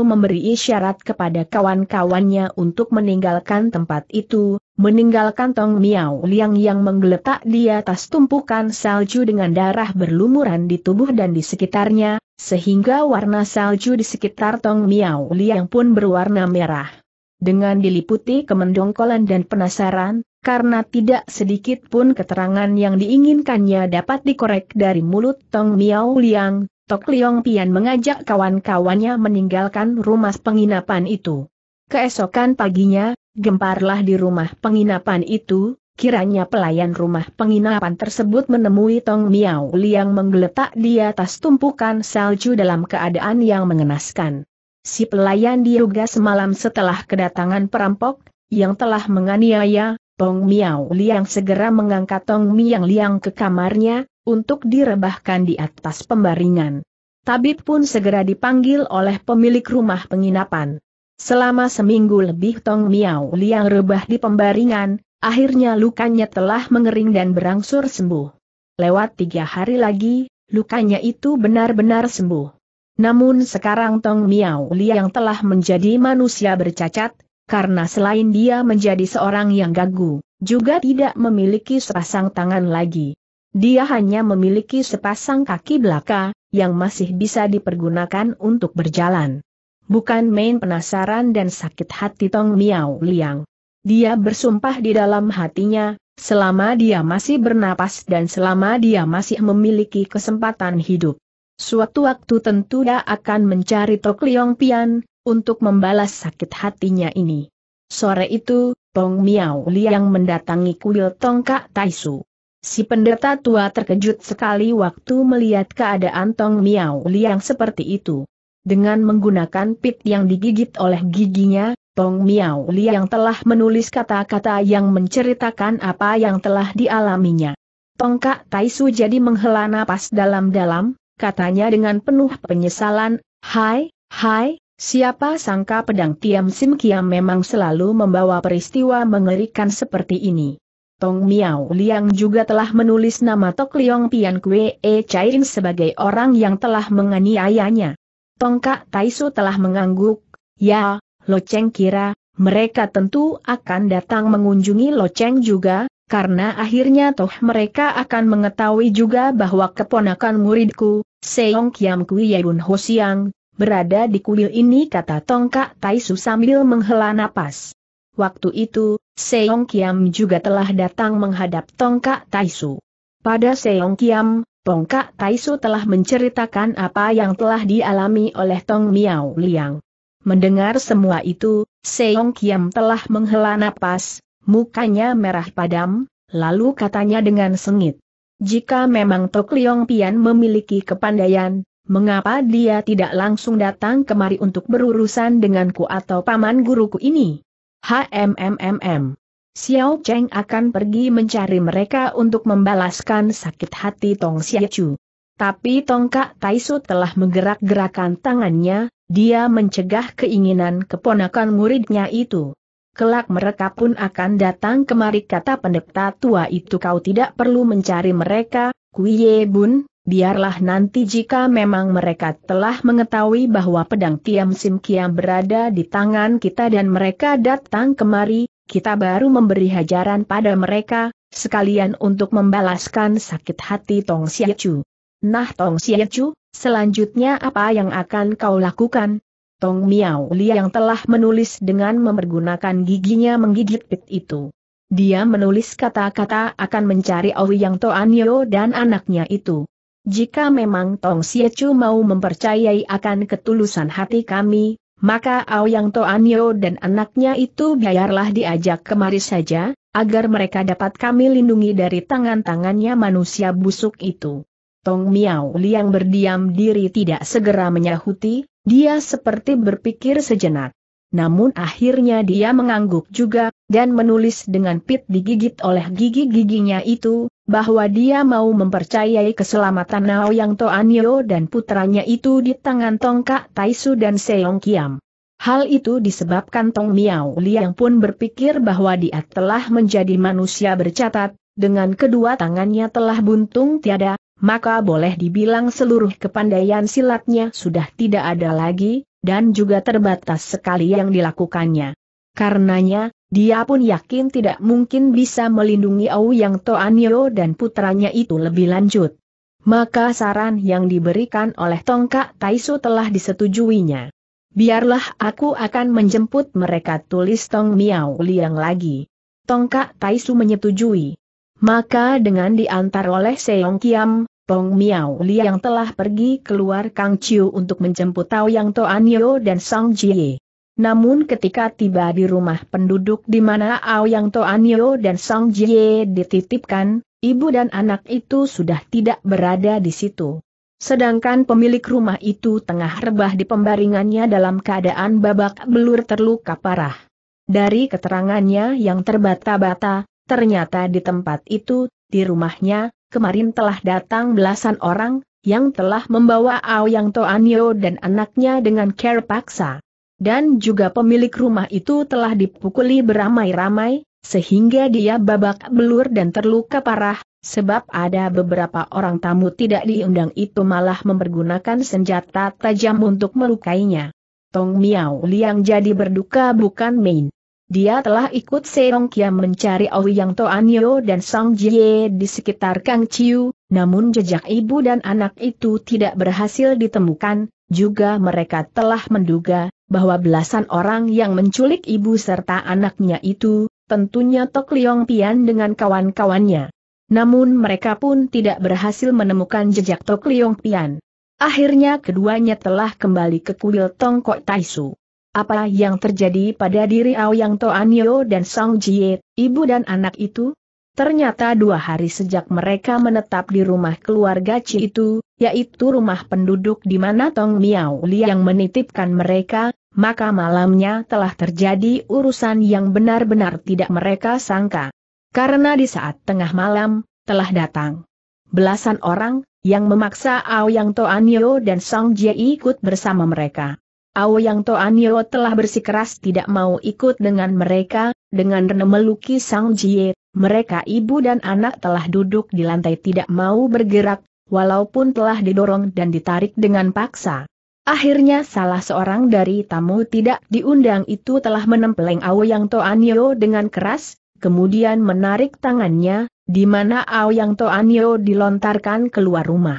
memberi isyarat kepada kawan-kawannya untuk meninggalkan tempat itu, meninggalkan Tong Miao Liang yang menggeletak di atas tumpukan salju dengan darah berlumuran di tubuh dan di sekitarnya, sehingga warna salju di sekitar Tong Miao Liang pun berwarna merah. Dengan diliputi kemendongkolan dan penasaran, karena tidak sedikit pun keterangan yang diinginkannya dapat dikorek dari mulut Tong Miao Liang, Tok Liong Pian mengajak kawan-kawannya meninggalkan rumah penginapan itu. Keesokan paginya, gemparlah di rumah penginapan itu, kiranya pelayan rumah penginapan tersebut menemui Tong Miao Liang menggeletak di atas tumpukan salju dalam keadaan yang mengenaskan. Si pelayan diuga semalam setelah kedatangan perampok, yang telah menganiaya, Tong Miao Liang segera mengangkat Tong Miang Liang ke kamarnya, untuk direbahkan di atas pembaringan. Tabib pun segera dipanggil oleh pemilik rumah penginapan. Selama seminggu lebih Tong Miao Liang rebah di pembaringan, akhirnya lukanya telah mengering dan berangsur sembuh. Lewat tiga hari lagi, lukanya itu benar-benar sembuh. Namun sekarang Tong Miao Liang telah menjadi manusia bercacat, karena selain dia menjadi seorang yang gagu, juga tidak memiliki sepasang tangan lagi. Dia hanya memiliki sepasang kaki belaka, yang masih bisa dipergunakan untuk berjalan. Bukan main penasaran dan sakit hati Tong Miao Liang. Dia bersumpah di dalam hatinya, selama dia masih bernapas dan selama dia masih memiliki kesempatan hidup. Suatu waktu tentu dia akan mencari Tok Liong Pian, untuk membalas sakit hatinya ini. Sore itu, Tong Miao Liang mendatangi kuil Tongkak Taisu. Si pendeta tua terkejut sekali waktu melihat keadaan Tong Miao Liang seperti itu. Dengan menggunakan pit yang digigit oleh giginya, Tong Miao Liang telah menulis kata-kata yang menceritakan apa yang telah dialaminya. Tongkak Taisu jadi menghela napas dalam-dalam, katanya dengan penuh penyesalan, Hai, hai, siapa sangka pedang Tiam Sim Kiam memang selalu membawa peristiwa mengerikan seperti ini. Tong Miao Liang juga telah menulis nama Tok Liong Pian Kue E Chain sebagai orang yang telah menganiayanya. Tong Kak Taisu telah mengangguk, ya, Lo Cheng kira, mereka tentu akan datang mengunjungi Lo Cheng juga, karena akhirnya toh mereka akan mengetahui juga bahwa keponakan muridku, Seong Kiam Kui Yebun Ho Siang, berada di kuil ini kata Tong Kak Taisu sambil menghela napas. Waktu itu, Seong Kiam juga telah datang menghadap Tongkak Taisu. Pada Seong Kiam, Tongkak Taisu telah menceritakan apa yang telah dialami oleh Tong Miao Liang. Mendengar semua itu, Seong Kiam telah menghela napas, mukanya merah padam, lalu katanya dengan sengit. Jika memang Tok Liong Pian memiliki kepandaian, mengapa dia tidak langsung datang kemari untuk berurusan denganku atau paman guruku ini? HMMMM. Xiao Cheng akan pergi mencari mereka untuk membalaskan sakit hati Tong Xiachu. Tapi tongkak Taisu telah menggerak-gerakan tangannya, dia mencegah keinginan keponakan muridnya itu. Kelak mereka pun akan datang kemari kata pendeta tua itu kau tidak perlu mencari mereka, Kuiye Bun, biarlah nanti jika memang mereka telah mengetahui bahwa pedang Kiam Sim Kiam berada di tangan kita dan mereka datang kemari, kita baru memberi hajaran pada mereka, sekalian untuk membalaskan sakit hati Tong Siacu. Nah Tong Siacu, selanjutnya apa yang akan kau lakukan? Tong Miao Li yang telah menulis dengan mempergunakan giginya menggigit pit itu. Dia menulis kata-kata akan mencari Owi Yang Toanyo dan anaknya itu. Jika memang Tong Chu mau mempercayai akan ketulusan hati kami, maka Aoyang Toanyo dan anaknya itu biarlah diajak kemari saja, agar mereka dapat kami lindungi dari tangan-tangannya manusia busuk itu. Tong Miao Liang berdiam diri tidak segera menyahuti, dia seperti berpikir sejenak namun akhirnya dia mengangguk juga, dan menulis dengan pit digigit oleh gigi-giginya itu, bahwa dia mau mempercayai keselamatan Nao Yang Toanyo dan putranya itu di tangan tongkak Taisu dan Seong Kiam. Hal itu disebabkan Tong Miao Liang pun berpikir bahwa dia telah menjadi manusia bercatat, dengan kedua tangannya telah buntung tiada, maka boleh dibilang seluruh kepandaian silatnya sudah tidak ada lagi, dan juga terbatas sekali yang dilakukannya. Karenanya, dia pun yakin tidak mungkin bisa melindungi Au Yang Toanyo dan putranya itu lebih lanjut. Maka saran yang diberikan oleh Tongkak Taisu telah disetujuinya. Biarlah aku akan menjemput mereka tulis Tong Miao Liang lagi. Tongkak Taisu menyetujui. Maka dengan diantar oleh Seong Kiam, Tong Miao Li yang telah pergi keluar Kang Chiu untuk menjemput Tao Yang To Anio dan Sang Jie. Namun ketika tiba di rumah penduduk di mana Ao Yang To Anio dan Sang Jie dititipkan, ibu dan anak itu sudah tidak berada di situ. Sedangkan pemilik rumah itu tengah rebah di pembaringannya dalam keadaan babak belur terluka parah. Dari keterangannya yang terbata-bata, ternyata di tempat itu, di rumahnya, kemarin telah datang belasan orang, yang telah membawa Aoyang Toanyo dan anaknya dengan care paksa. Dan juga pemilik rumah itu telah dipukuli beramai-ramai, sehingga dia babak belur dan terluka parah, sebab ada beberapa orang tamu tidak diundang itu malah mempergunakan senjata tajam untuk melukainya. Tong Miao Liang jadi berduka bukan main. Dia telah ikut Seong kiam mencari Ouyang Toan Anio dan Sang Jie di sekitar Kang Chiu, namun jejak ibu dan anak itu tidak berhasil ditemukan, juga mereka telah menduga bahwa belasan orang yang menculik ibu serta anaknya itu, tentunya Tok Liong Pian dengan kawan-kawannya. Namun mereka pun tidak berhasil menemukan jejak Tok Liong Pian. Akhirnya keduanya telah kembali ke kuil Tongkok Taisu. Apa yang terjadi pada diri Aoyang Toanyo dan Sang Jie, ibu dan anak itu? Ternyata dua hari sejak mereka menetap di rumah keluarga Ci itu, yaitu rumah penduduk di mana Tong Miao Liang menitipkan mereka, maka malamnya telah terjadi urusan yang benar-benar tidak mereka sangka. Karena di saat tengah malam, telah datang belasan orang, yang memaksa Ao Yang Toanyo dan Song Jie ikut bersama mereka. Aoyang Toanio telah bersikeras tidak mau ikut dengan mereka, dengan renemeluki Sang Jie, mereka ibu dan anak telah duduk di lantai tidak mau bergerak, walaupun telah didorong dan ditarik dengan paksa. Akhirnya salah seorang dari tamu tidak diundang itu telah menempeleng Aoyang Toanio dengan keras, kemudian menarik tangannya, di mana Aoyang Toanio dilontarkan keluar rumah.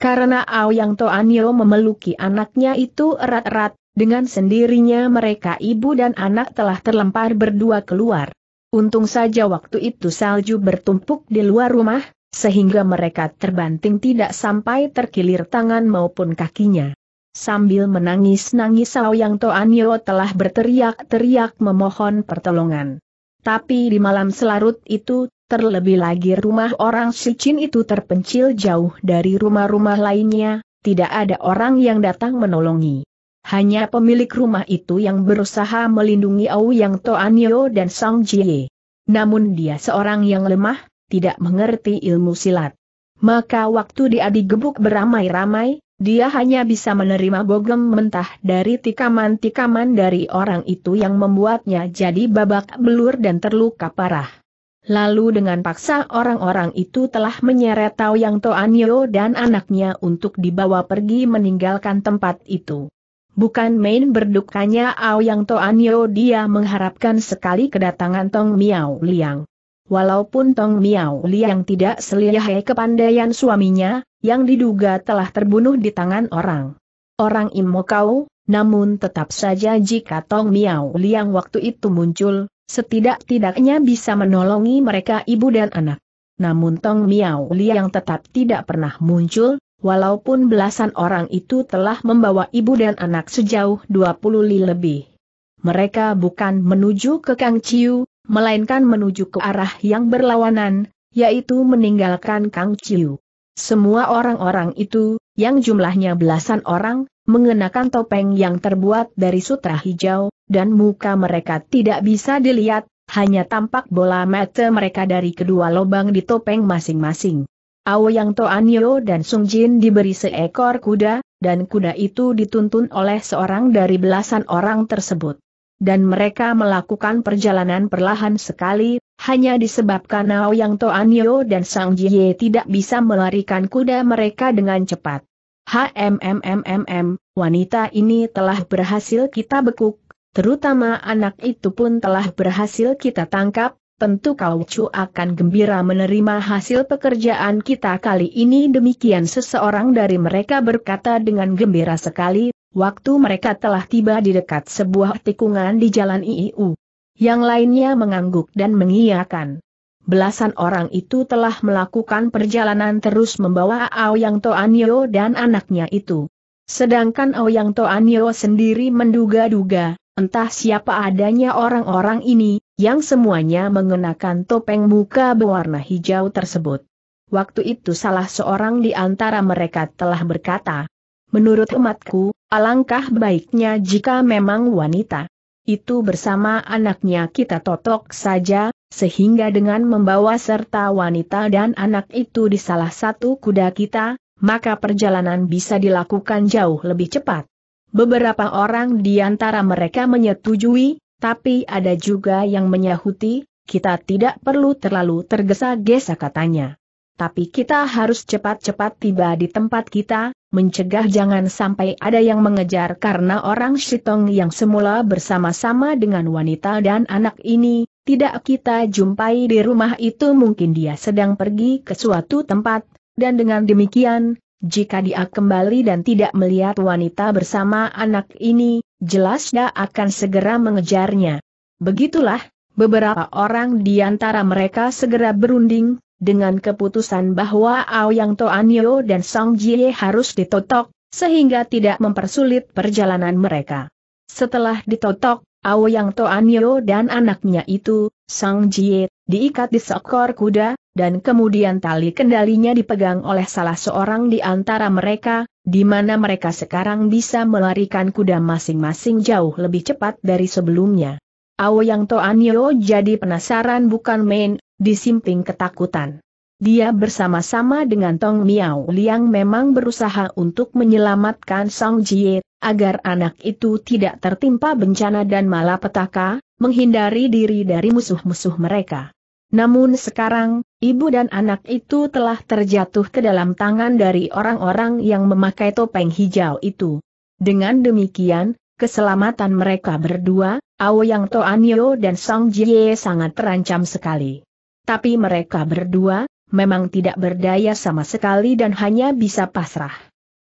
Karena Aoyang Anio memeluki anaknya itu erat-erat, dengan sendirinya mereka ibu dan anak telah terlempar berdua keluar. Untung saja waktu itu salju bertumpuk di luar rumah, sehingga mereka terbanting tidak sampai terkilir tangan maupun kakinya. Sambil menangis-nangis Aoyang Anio telah berteriak-teriak memohon pertolongan. Tapi di malam selarut itu, Terlebih lagi rumah orang Sicin itu terpencil jauh dari rumah-rumah lainnya, tidak ada orang yang datang menolongi. Hanya pemilik rumah itu yang berusaha melindungi Au Yang Toanio dan Song Jie. Namun dia seorang yang lemah, tidak mengerti ilmu silat. Maka waktu dia digebuk beramai-ramai, dia hanya bisa menerima bogem mentah dari tikaman-tikaman dari orang itu yang membuatnya jadi babak belur dan terluka parah. Lalu dengan paksa orang-orang itu telah menyeret Tao Yang Toanyo dan anaknya untuk dibawa pergi meninggalkan tempat itu. Bukan main berdukanya Ao Yang Toanyo dia mengharapkan sekali kedatangan Tong Miao Liang. Walaupun Tong Miao Liang tidak selihai kepandaian suaminya, yang diduga telah terbunuh di tangan orang. Orang Imokau, namun tetap saja jika Tong Miao Liang waktu itu muncul, setidak-tidaknya bisa menolongi mereka ibu dan anak. Namun Tong Miao Li yang tetap tidak pernah muncul, walaupun belasan orang itu telah membawa ibu dan anak sejauh 20 li lebih. Mereka bukan menuju ke Kang Chiu, melainkan menuju ke arah yang berlawanan, yaitu meninggalkan Kang Chiu. Semua orang-orang itu, yang jumlahnya belasan orang, mengenakan topeng yang terbuat dari sutra hijau, dan muka mereka tidak bisa dilihat, hanya tampak bola mata mereka dari kedua lubang di topeng masing-masing. Aoyang Toanyo dan Sung Jin diberi seekor kuda, dan kuda itu dituntun oleh seorang dari belasan orang tersebut. Dan mereka melakukan perjalanan perlahan sekali, hanya disebabkan Aoyang Toanyo dan Sang Jie tidak bisa melarikan kuda mereka dengan cepat. HMMMMM, wanita ini telah berhasil kita bekuk, terutama anak itu pun telah berhasil kita tangkap, tentu kau cu akan gembira menerima hasil pekerjaan kita kali ini demikian seseorang dari mereka berkata dengan gembira sekali, waktu mereka telah tiba di dekat sebuah tikungan di jalan IIU. Yang lainnya mengangguk dan mengiyakan. Belasan orang itu telah melakukan perjalanan terus membawa Aoyang Toanyo dan anaknya itu. Sedangkan Aoyang Toanyo sendiri menduga-duga, entah siapa adanya orang-orang ini, yang semuanya mengenakan topeng muka berwarna hijau tersebut. Waktu itu salah seorang di antara mereka telah berkata, Menurut umatku, alangkah baiknya jika memang wanita itu bersama anaknya kita totok saja, sehingga dengan membawa serta wanita dan anak itu di salah satu kuda kita, maka perjalanan bisa dilakukan jauh lebih cepat. Beberapa orang di antara mereka menyetujui, tapi ada juga yang menyahuti, kita tidak perlu terlalu tergesa-gesa katanya. Tapi kita harus cepat-cepat tiba di tempat kita, mencegah jangan sampai ada yang mengejar karena orang Shitong yang semula bersama-sama dengan wanita dan anak ini, tidak kita jumpai di rumah itu mungkin dia sedang pergi ke suatu tempat, dan dengan demikian, jika dia kembali dan tidak melihat wanita bersama anak ini, jelas dia akan segera mengejarnya. Begitulah, beberapa orang di antara mereka segera berunding, dengan keputusan bahwa Ao Yang Aoyang Toanyo dan Song Jie harus ditotok, sehingga tidak mempersulit perjalanan mereka. Setelah ditotok, yang Toanyo dan anaknya itu, Sang Jie, diikat di seekor kuda, dan kemudian tali kendalinya dipegang oleh salah seorang di antara mereka, di mana mereka sekarang bisa melarikan kuda masing-masing jauh lebih cepat dari sebelumnya. Yang Toanyo jadi penasaran bukan main, disimping ketakutan. Dia bersama-sama dengan Tong Miao Liang memang berusaha untuk menyelamatkan Song Jie, agar anak itu tidak tertimpa bencana dan malapetaka, menghindari diri dari musuh-musuh mereka. Namun sekarang, ibu dan anak itu telah terjatuh ke dalam tangan dari orang-orang yang memakai topeng hijau itu. Dengan demikian, keselamatan mereka berdua, Ao Aoyang Toanyo dan Song Jie sangat terancam sekali. Tapi mereka berdua, memang tidak berdaya sama sekali dan hanya bisa pasrah.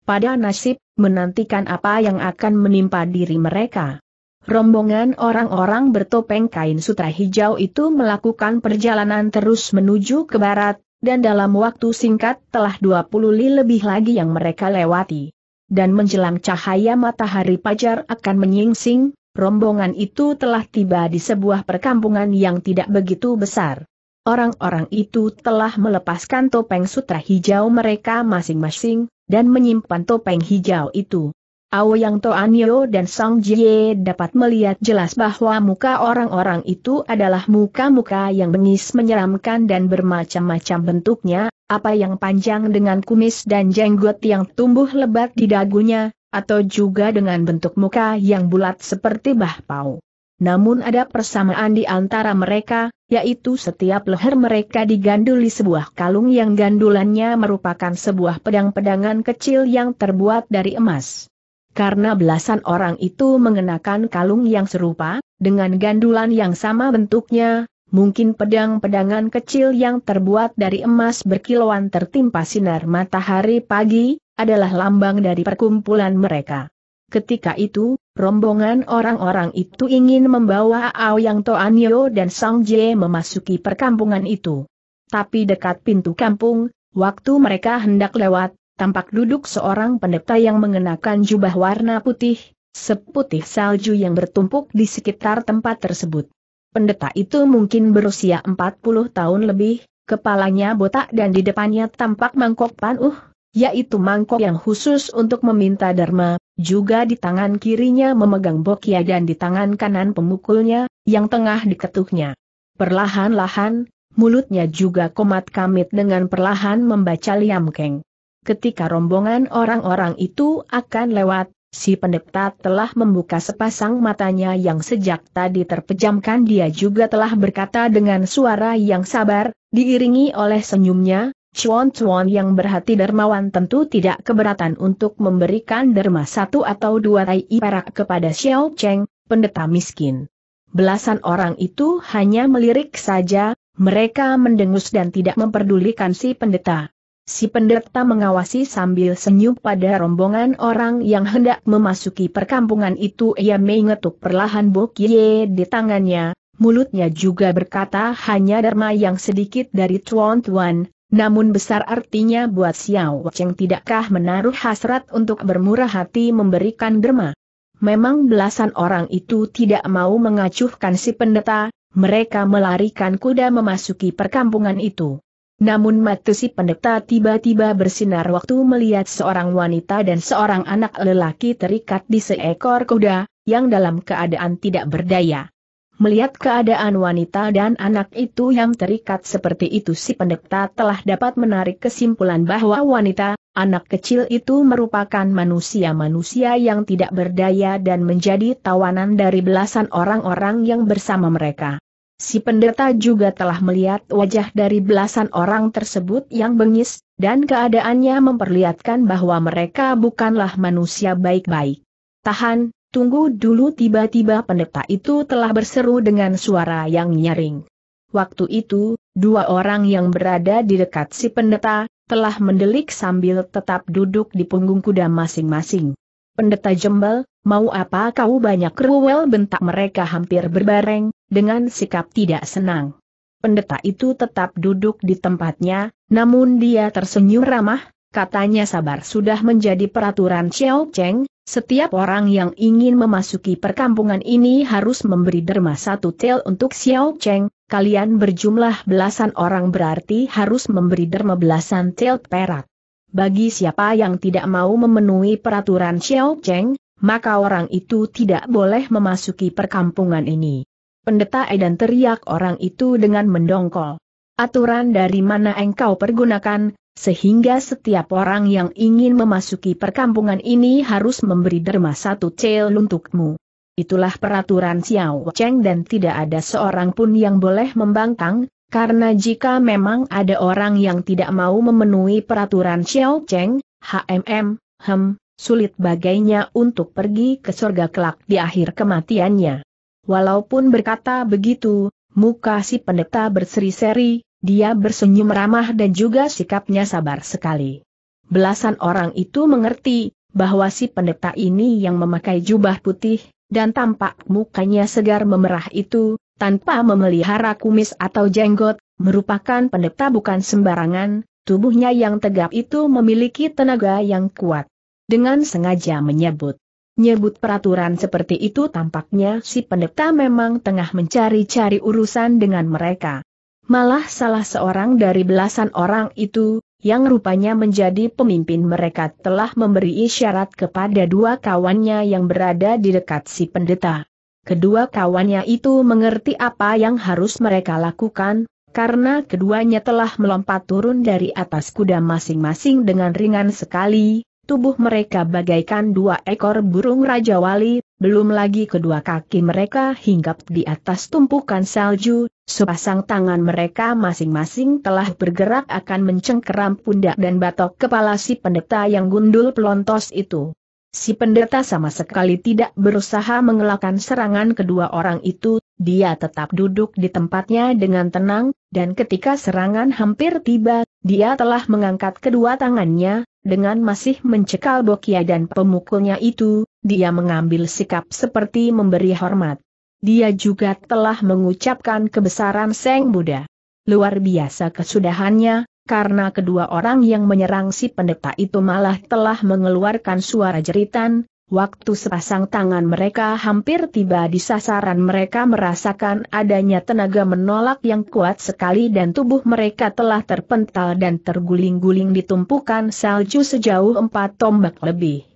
Pada nasib, menantikan apa yang akan menimpa diri mereka. Rombongan orang-orang bertopeng kain sutra hijau itu melakukan perjalanan terus menuju ke barat, dan dalam waktu singkat telah 20 li lebih lagi yang mereka lewati. Dan menjelang cahaya matahari pajar akan menyingsing, rombongan itu telah tiba di sebuah perkampungan yang tidak begitu besar. Orang-orang itu telah melepaskan topeng sutra hijau mereka masing-masing, dan menyimpan topeng hijau itu. Aoyang Toanyo dan Song Jie dapat melihat jelas bahwa muka orang-orang itu adalah muka-muka yang bengis menyeramkan dan bermacam-macam bentuknya, apa yang panjang dengan kumis dan jenggot yang tumbuh lebat di dagunya, atau juga dengan bentuk muka yang bulat seperti bahpau. Namun ada persamaan di antara mereka, yaitu setiap leher mereka diganduli sebuah kalung yang gandulannya merupakan sebuah pedang-pedangan kecil yang terbuat dari emas. Karena belasan orang itu mengenakan kalung yang serupa, dengan gandulan yang sama bentuknya, mungkin pedang-pedangan kecil yang terbuat dari emas berkilauan tertimpa sinar matahari pagi, adalah lambang dari perkumpulan mereka. Ketika itu, Rombongan orang-orang itu ingin membawa Ao Yang Toanyo dan Sang Jie memasuki perkampungan itu. Tapi dekat pintu kampung, waktu mereka hendak lewat, tampak duduk seorang pendeta yang mengenakan jubah warna putih, seputih salju yang bertumpuk di sekitar tempat tersebut. Pendeta itu mungkin berusia 40 tahun lebih, kepalanya botak dan di depannya tampak mangkok panuh, yaitu mangkok yang khusus untuk meminta dharma, juga di tangan kirinya memegang bokia ya dan di tangan kanan pemukulnya, yang tengah diketuknya. Perlahan-lahan, mulutnya juga komat kamit dengan perlahan membaca Liam Keng. Ketika rombongan orang-orang itu akan lewat, si pendeta telah membuka sepasang matanya yang sejak tadi terpejamkan dia juga telah berkata dengan suara yang sabar, diiringi oleh senyumnya, Chuan Chuan yang berhati dermawan tentu tidak keberatan untuk memberikan derma satu atau dua tai perak kepada Xiao Cheng, pendeta miskin. Belasan orang itu hanya melirik saja, mereka mendengus dan tidak memperdulikan si pendeta. Si pendeta mengawasi sambil senyum pada rombongan orang yang hendak memasuki perkampungan itu ia mengetuk perlahan bokye di tangannya, mulutnya juga berkata hanya derma yang sedikit dari Chuan tuan namun besar artinya buat Xiao Cheng tidakkah menaruh hasrat untuk bermurah hati memberikan derma. Memang belasan orang itu tidak mau mengacuhkan si pendeta, mereka melarikan kuda memasuki perkampungan itu. Namun mata si pendeta tiba-tiba bersinar waktu melihat seorang wanita dan seorang anak lelaki terikat di seekor kuda, yang dalam keadaan tidak berdaya. Melihat keadaan wanita dan anak itu yang terikat seperti itu si pendeta telah dapat menarik kesimpulan bahwa wanita, anak kecil itu merupakan manusia-manusia yang tidak berdaya dan menjadi tawanan dari belasan orang-orang yang bersama mereka. Si pendeta juga telah melihat wajah dari belasan orang tersebut yang bengis, dan keadaannya memperlihatkan bahwa mereka bukanlah manusia baik-baik. Tahan, Tunggu dulu tiba-tiba pendeta itu telah berseru dengan suara yang nyaring. Waktu itu, dua orang yang berada di dekat si pendeta, telah mendelik sambil tetap duduk di punggung kuda masing-masing. Pendeta jembel, mau apa kau banyak ruwel bentak mereka hampir berbareng, dengan sikap tidak senang. Pendeta itu tetap duduk di tempatnya, namun dia tersenyum ramah, katanya sabar sudah menjadi peraturan Xiao Cheng, setiap orang yang ingin memasuki perkampungan ini harus memberi derma satu tel untuk Xiao Cheng, kalian berjumlah belasan orang berarti harus memberi derma belasan tel perak. Bagi siapa yang tidak mau memenuhi peraturan Xiao Cheng, maka orang itu tidak boleh memasuki perkampungan ini. Pendeta Edan teriak orang itu dengan mendongkol. Aturan dari mana engkau pergunakan, sehingga setiap orang yang ingin memasuki perkampungan ini harus memberi derma satu cel untukmu. Itulah peraturan Xiao Cheng dan tidak ada seorang pun yang boleh membangkang, karena jika memang ada orang yang tidak mau memenuhi peraturan Xiao Cheng, HMM, hem, sulit bagainya untuk pergi ke surga kelak di akhir kematiannya. Walaupun berkata begitu, muka si pendeta berseri-seri, dia bersenyum ramah dan juga sikapnya sabar sekali. Belasan orang itu mengerti bahwa si pendeta ini yang memakai jubah putih dan tampak mukanya segar memerah itu, tanpa memelihara kumis atau jenggot, merupakan pendeta bukan sembarangan, tubuhnya yang tegap itu memiliki tenaga yang kuat. Dengan sengaja menyebut. Nyebut peraturan seperti itu tampaknya si pendeta memang tengah mencari-cari urusan dengan mereka. Malah salah seorang dari belasan orang itu, yang rupanya menjadi pemimpin mereka telah memberi isyarat kepada dua kawannya yang berada di dekat si pendeta. Kedua kawannya itu mengerti apa yang harus mereka lakukan, karena keduanya telah melompat turun dari atas kuda masing-masing dengan ringan sekali, tubuh mereka bagaikan dua ekor burung Raja Wali, belum lagi kedua kaki mereka hinggap di atas tumpukan salju, Sepasang tangan mereka masing-masing telah bergerak akan mencengkeram pundak dan batok kepala si pendeta yang gundul pelontos itu. Si pendeta sama sekali tidak berusaha mengelakkan serangan kedua orang itu, dia tetap duduk di tempatnya dengan tenang, dan ketika serangan hampir tiba, dia telah mengangkat kedua tangannya, dengan masih mencekal Bokia dan pemukulnya itu, dia mengambil sikap seperti memberi hormat. Dia juga telah mengucapkan kebesaran Seng Buddha. Luar biasa kesudahannya, karena kedua orang yang menyerang si pendeta itu malah telah mengeluarkan suara jeritan, waktu sepasang tangan mereka hampir tiba di sasaran mereka merasakan adanya tenaga menolak yang kuat sekali dan tubuh mereka telah terpental dan terguling-guling ditumpukan salju sejauh empat tombak lebih.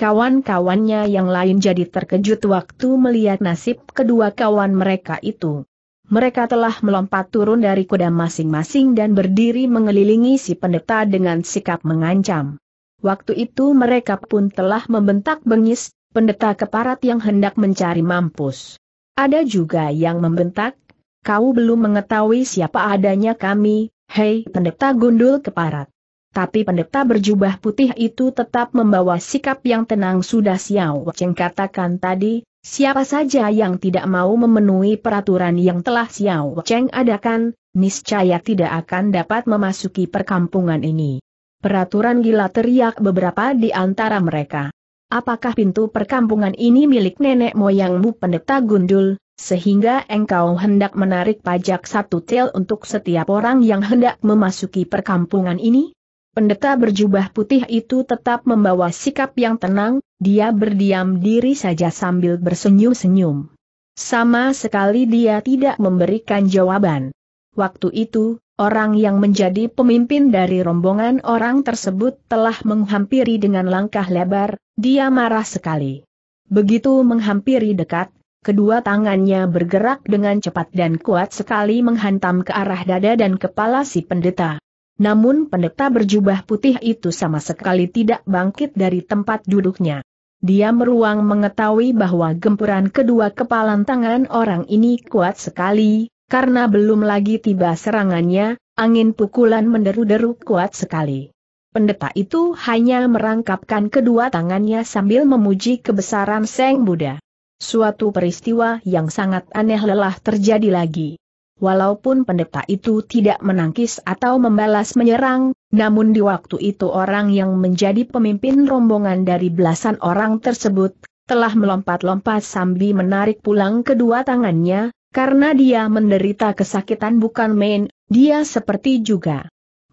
Kawan-kawannya yang lain jadi terkejut waktu melihat nasib kedua kawan mereka itu. Mereka telah melompat turun dari kuda masing-masing dan berdiri mengelilingi si pendeta dengan sikap mengancam. Waktu itu mereka pun telah membentak bengis, pendeta keparat yang hendak mencari mampus. Ada juga yang membentak, kau belum mengetahui siapa adanya kami, hei pendeta gundul keparat. Tapi pendeta berjubah putih itu tetap membawa sikap yang tenang sudah Xiao Cheng katakan tadi, siapa saja yang tidak mau memenuhi peraturan yang telah Xiao Cheng adakan, niscaya tidak akan dapat memasuki perkampungan ini. Peraturan gila teriak beberapa di antara mereka. Apakah pintu perkampungan ini milik nenek moyangmu pendeta gundul, sehingga engkau hendak menarik pajak satu tel untuk setiap orang yang hendak memasuki perkampungan ini? Pendeta berjubah putih itu tetap membawa sikap yang tenang, dia berdiam diri saja sambil bersenyum-senyum. Sama sekali dia tidak memberikan jawaban. Waktu itu, orang yang menjadi pemimpin dari rombongan orang tersebut telah menghampiri dengan langkah lebar, dia marah sekali. Begitu menghampiri dekat, kedua tangannya bergerak dengan cepat dan kuat sekali menghantam ke arah dada dan kepala si pendeta. Namun pendeta berjubah putih itu sama sekali tidak bangkit dari tempat duduknya. Dia meruang mengetahui bahwa gempuran kedua kepalan tangan orang ini kuat sekali, karena belum lagi tiba serangannya, angin pukulan menderu-deru kuat sekali. Pendeta itu hanya merangkapkan kedua tangannya sambil memuji kebesaran Seng Buddha. Suatu peristiwa yang sangat aneh lelah terjadi lagi. Walaupun pendeta itu tidak menangkis atau membalas menyerang, namun di waktu itu orang yang menjadi pemimpin rombongan dari belasan orang tersebut, telah melompat-lompat sambil menarik pulang kedua tangannya, karena dia menderita kesakitan bukan main, dia seperti juga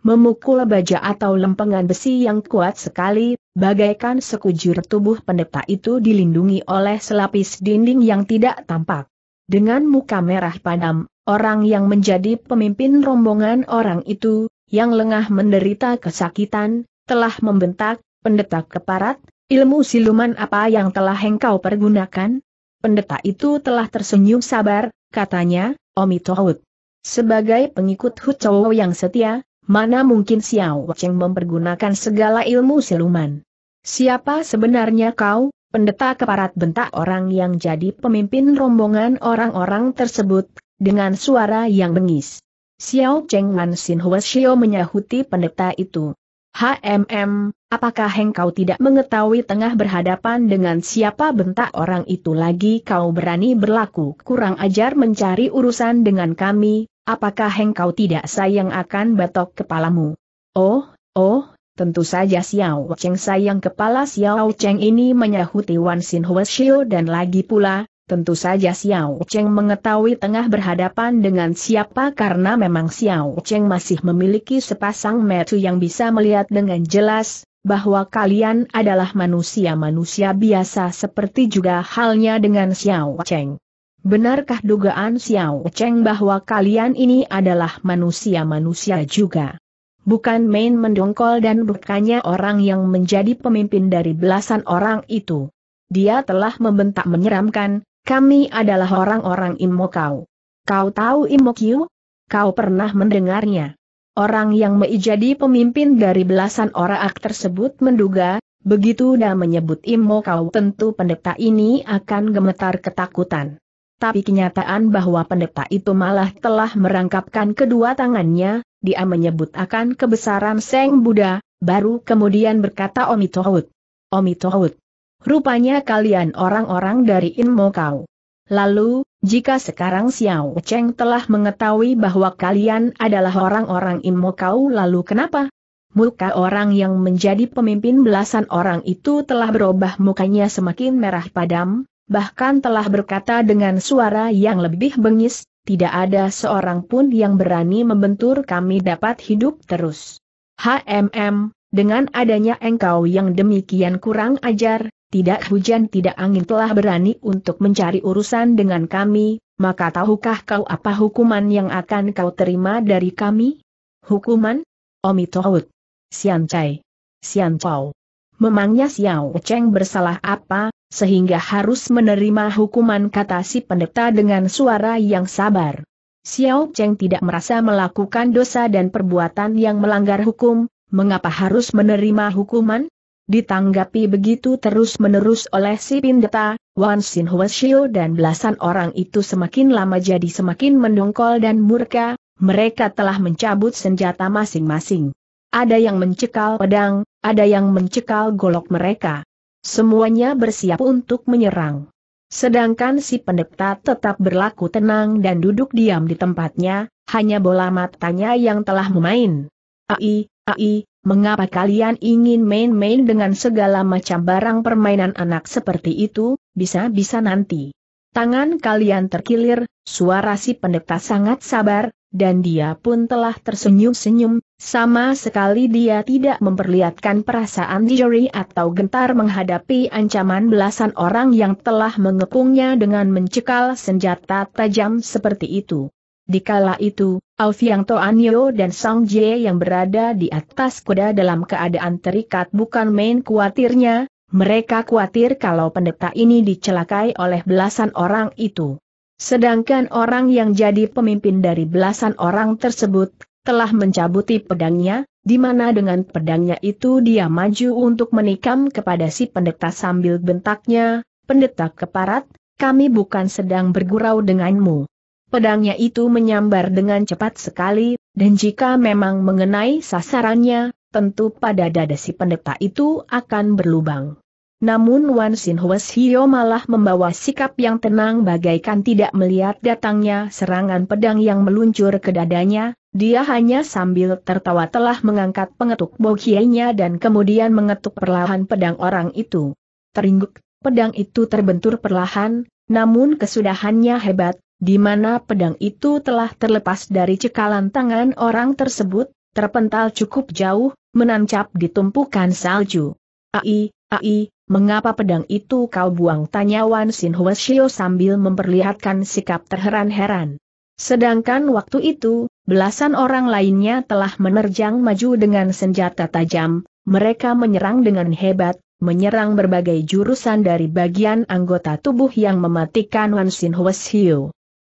memukul baja atau lempengan besi yang kuat sekali, bagaikan sekujur tubuh pendeta itu dilindungi oleh selapis dinding yang tidak tampak. Dengan muka merah padam, orang yang menjadi pemimpin rombongan orang itu, yang lengah menderita kesakitan, telah membentak, pendeta keparat, ilmu siluman apa yang telah engkau pergunakan? Pendeta itu telah tersenyum sabar, katanya, Omi Tohut. Sebagai pengikut Hucowo yang setia, mana mungkin Xiao Cheng mempergunakan segala ilmu siluman. Siapa sebenarnya kau, pendeta keparat bentak orang yang jadi pemimpin rombongan orang-orang tersebut, dengan suara yang bengis. Xiao Cheng Wan Sin Hua Xiao menyahuti pendeta itu. HMM, apakah heng engkau tidak mengetahui tengah berhadapan dengan siapa bentak orang itu lagi kau berani berlaku kurang ajar mencari urusan dengan kami, apakah heng engkau tidak sayang akan batok kepalamu? Oh, oh, tentu saja Xiao Cheng sayang kepala Xiao Cheng ini menyahuti Wan Sin Hua Xiao dan lagi pula, Tentu saja Xiao Cheng mengetahui tengah berhadapan dengan siapa karena memang Xiao Cheng masih memiliki sepasang metu yang bisa melihat dengan jelas, bahwa kalian adalah manusia-manusia biasa seperti juga halnya dengan Xiao Cheng. Benarkah dugaan Xiao Cheng bahwa kalian ini adalah manusia-manusia juga? Bukan main mendongkol dan bukannya orang yang menjadi pemimpin dari belasan orang itu. Dia telah membentak menyeramkan, kami adalah orang-orang Imokau. Kau tahu Imokyu? Kau pernah mendengarnya. Orang yang menjadi pemimpin dari belasan orak tersebut menduga, begitu dah menyebut Imokau tentu pendeta ini akan gemetar ketakutan. Tapi kenyataan bahwa pendeta itu malah telah merangkapkan kedua tangannya, dia menyebut akan kebesaran Seng Buddha, baru kemudian berkata Omitohut. Omitohut. Rupanya kalian orang-orang dari Inmo Kau. Lalu, jika sekarang Xiao Cheng telah mengetahui bahwa kalian adalah orang-orang Inmo Kau lalu kenapa? Muka orang yang menjadi pemimpin belasan orang itu telah berubah mukanya semakin merah padam, bahkan telah berkata dengan suara yang lebih bengis, tidak ada seorang pun yang berani membentur kami dapat hidup terus. HMM, dengan adanya engkau yang demikian kurang ajar, tidak hujan tidak angin telah berani untuk mencari urusan dengan kami, maka tahukah kau apa hukuman yang akan kau terima dari kami? Hukuman? Omi Tohut. Sian Cai. Sian Chau. Memangnya Xiao Cheng bersalah apa, sehingga harus menerima hukuman kata si pendeta dengan suara yang sabar. Xiao Cheng tidak merasa melakukan dosa dan perbuatan yang melanggar hukum, mengapa harus menerima hukuman? Ditanggapi begitu terus-menerus oleh si Pindeta, Wan Sin Huashio dan belasan orang itu semakin lama jadi semakin mendongkol dan murka, mereka telah mencabut senjata masing-masing. Ada yang mencekal pedang, ada yang mencekal golok mereka. Semuanya bersiap untuk menyerang. Sedangkan si pendeta tetap berlaku tenang dan duduk diam di tempatnya, hanya bola matanya yang telah memain. Ai, ai, mengapa kalian ingin main-main dengan segala macam barang permainan anak seperti itu, bisa-bisa nanti. Tangan kalian terkilir, suara si pendeta sangat sabar, dan dia pun telah tersenyum-senyum, sama sekali dia tidak memperlihatkan perasaan dijeri atau gentar menghadapi ancaman belasan orang yang telah mengepungnya dengan mencekal senjata tajam seperti itu. Dikala itu, Ao Toanyo dan Sang Jie yang berada di atas kuda dalam keadaan terikat bukan main kuatirnya, mereka kuatir kalau pendeta ini dicelakai oleh belasan orang itu. Sedangkan orang yang jadi pemimpin dari belasan orang tersebut, telah mencabuti pedangnya, di mana dengan pedangnya itu dia maju untuk menikam kepada si pendeta sambil bentaknya, pendeta keparat, kami bukan sedang bergurau denganmu. Pedangnya itu menyambar dengan cepat sekali, dan jika memang mengenai sasarannya, tentu pada dada si pendeta itu akan berlubang. Namun Wan Sin Hwes Hio malah membawa sikap yang tenang bagaikan tidak melihat datangnya serangan pedang yang meluncur ke dadanya, dia hanya sambil tertawa telah mengangkat pengetuk bokiainya dan kemudian mengetuk perlahan pedang orang itu. Teringguk, pedang itu terbentur perlahan, namun kesudahannya hebat, di mana pedang itu telah terlepas dari cekalan tangan orang tersebut, terpental cukup jauh, menancap di tumpukan salju. Ai, ai, mengapa pedang itu kau buang? Tanya Wan Sin Shio sambil memperlihatkan sikap terheran-heran. Sedangkan waktu itu, belasan orang lainnya telah menerjang maju dengan senjata tajam, mereka menyerang dengan hebat, menyerang berbagai jurusan dari bagian anggota tubuh yang mematikan Wan Sin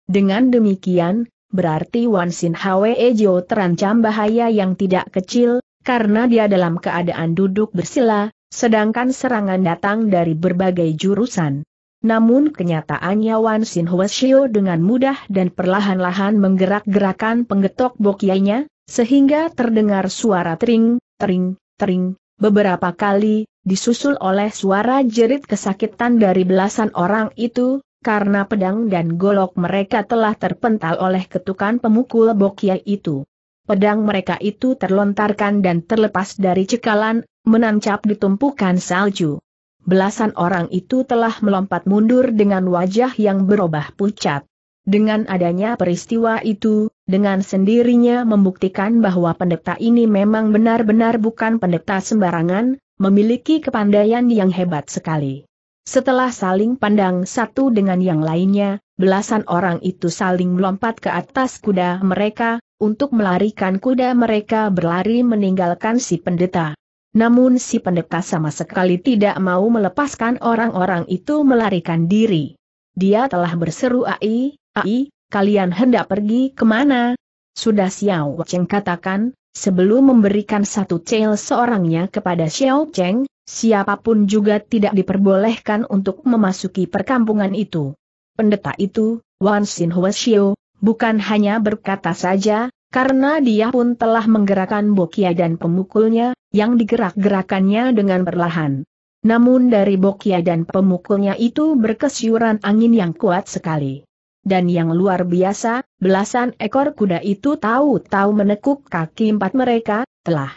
dengan demikian, berarti Wan Sin Hwe Jo terancam bahaya yang tidak kecil, karena dia dalam keadaan duduk bersila, sedangkan serangan datang dari berbagai jurusan. Namun kenyataannya Wan Sin Shio dengan mudah dan perlahan-lahan menggerak-gerakan penggetok bokianya, sehingga terdengar suara tering, tering, tering, beberapa kali, disusul oleh suara jerit kesakitan dari belasan orang itu, karena pedang dan golok mereka telah terpental oleh ketukan pemukul bokia itu. Pedang mereka itu terlontarkan dan terlepas dari cekalan, menancap di tumpukan salju. Belasan orang itu telah melompat mundur dengan wajah yang berubah pucat. Dengan adanya peristiwa itu, dengan sendirinya membuktikan bahwa pendeta ini memang benar-benar bukan pendeta sembarangan, memiliki kepandaian yang hebat sekali. Setelah saling pandang satu dengan yang lainnya, belasan orang itu saling melompat ke atas kuda mereka, untuk melarikan kuda mereka berlari meninggalkan si pendeta. Namun si pendeta sama sekali tidak mau melepaskan orang-orang itu melarikan diri. Dia telah berseru Ai, Ai, kalian hendak pergi kemana? Sudah Xiao Cheng katakan, sebelum memberikan satu cel seorangnya kepada Xiao Cheng, Siapapun juga tidak diperbolehkan untuk memasuki perkampungan itu. Pendeta itu, Wan Sin Huashio, bukan hanya berkata saja, karena dia pun telah menggerakkan Bokia dan pemukulnya, yang digerak-gerakannya dengan perlahan. Namun dari Bokia dan pemukulnya itu berkesyuran angin yang kuat sekali. Dan yang luar biasa, belasan ekor kuda itu tahu-tahu menekuk kaki empat mereka, telah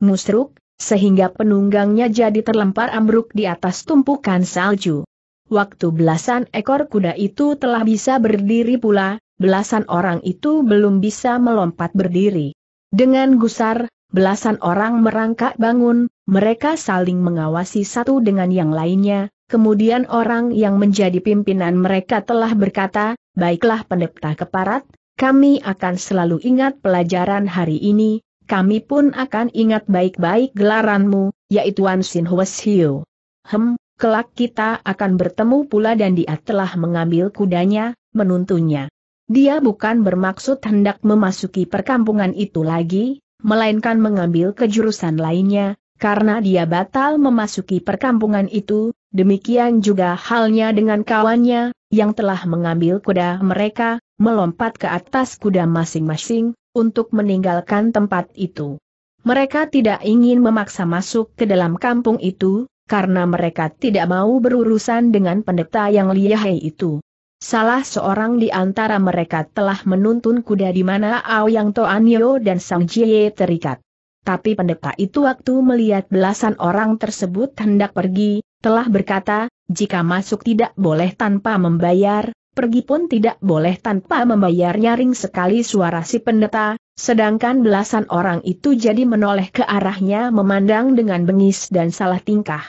musruk, sehingga penunggangnya jadi terlempar ambruk di atas tumpukan salju. Waktu belasan ekor kuda itu telah bisa berdiri pula, belasan orang itu belum bisa melompat berdiri. Dengan gusar, belasan orang merangkak bangun, mereka saling mengawasi satu dengan yang lainnya, kemudian orang yang menjadi pimpinan mereka telah berkata, baiklah pendeta keparat, kami akan selalu ingat pelajaran hari ini, kami pun akan ingat baik-baik gelaranmu, yaitu Wan Sin Hem, kelak kita akan bertemu pula dan dia telah mengambil kudanya, menuntunnya. Dia bukan bermaksud hendak memasuki perkampungan itu lagi, melainkan mengambil kejurusan lainnya, karena dia batal memasuki perkampungan itu, demikian juga halnya dengan kawannya, yang telah mengambil kuda mereka, melompat ke atas kuda masing-masing, untuk meninggalkan tempat itu. Mereka tidak ingin memaksa masuk ke dalam kampung itu, karena mereka tidak mau berurusan dengan pendeta yang lihai itu. Salah seorang di antara mereka telah menuntun kuda di mana Aoyang Toanyo dan Sang Jie terikat. Tapi pendeta itu waktu melihat belasan orang tersebut hendak pergi, telah berkata, jika masuk tidak boleh tanpa membayar, pergi pun tidak boleh tanpa membayar nyaring sekali suara si pendeta, sedangkan belasan orang itu jadi menoleh ke arahnya memandang dengan bengis dan salah tingkah.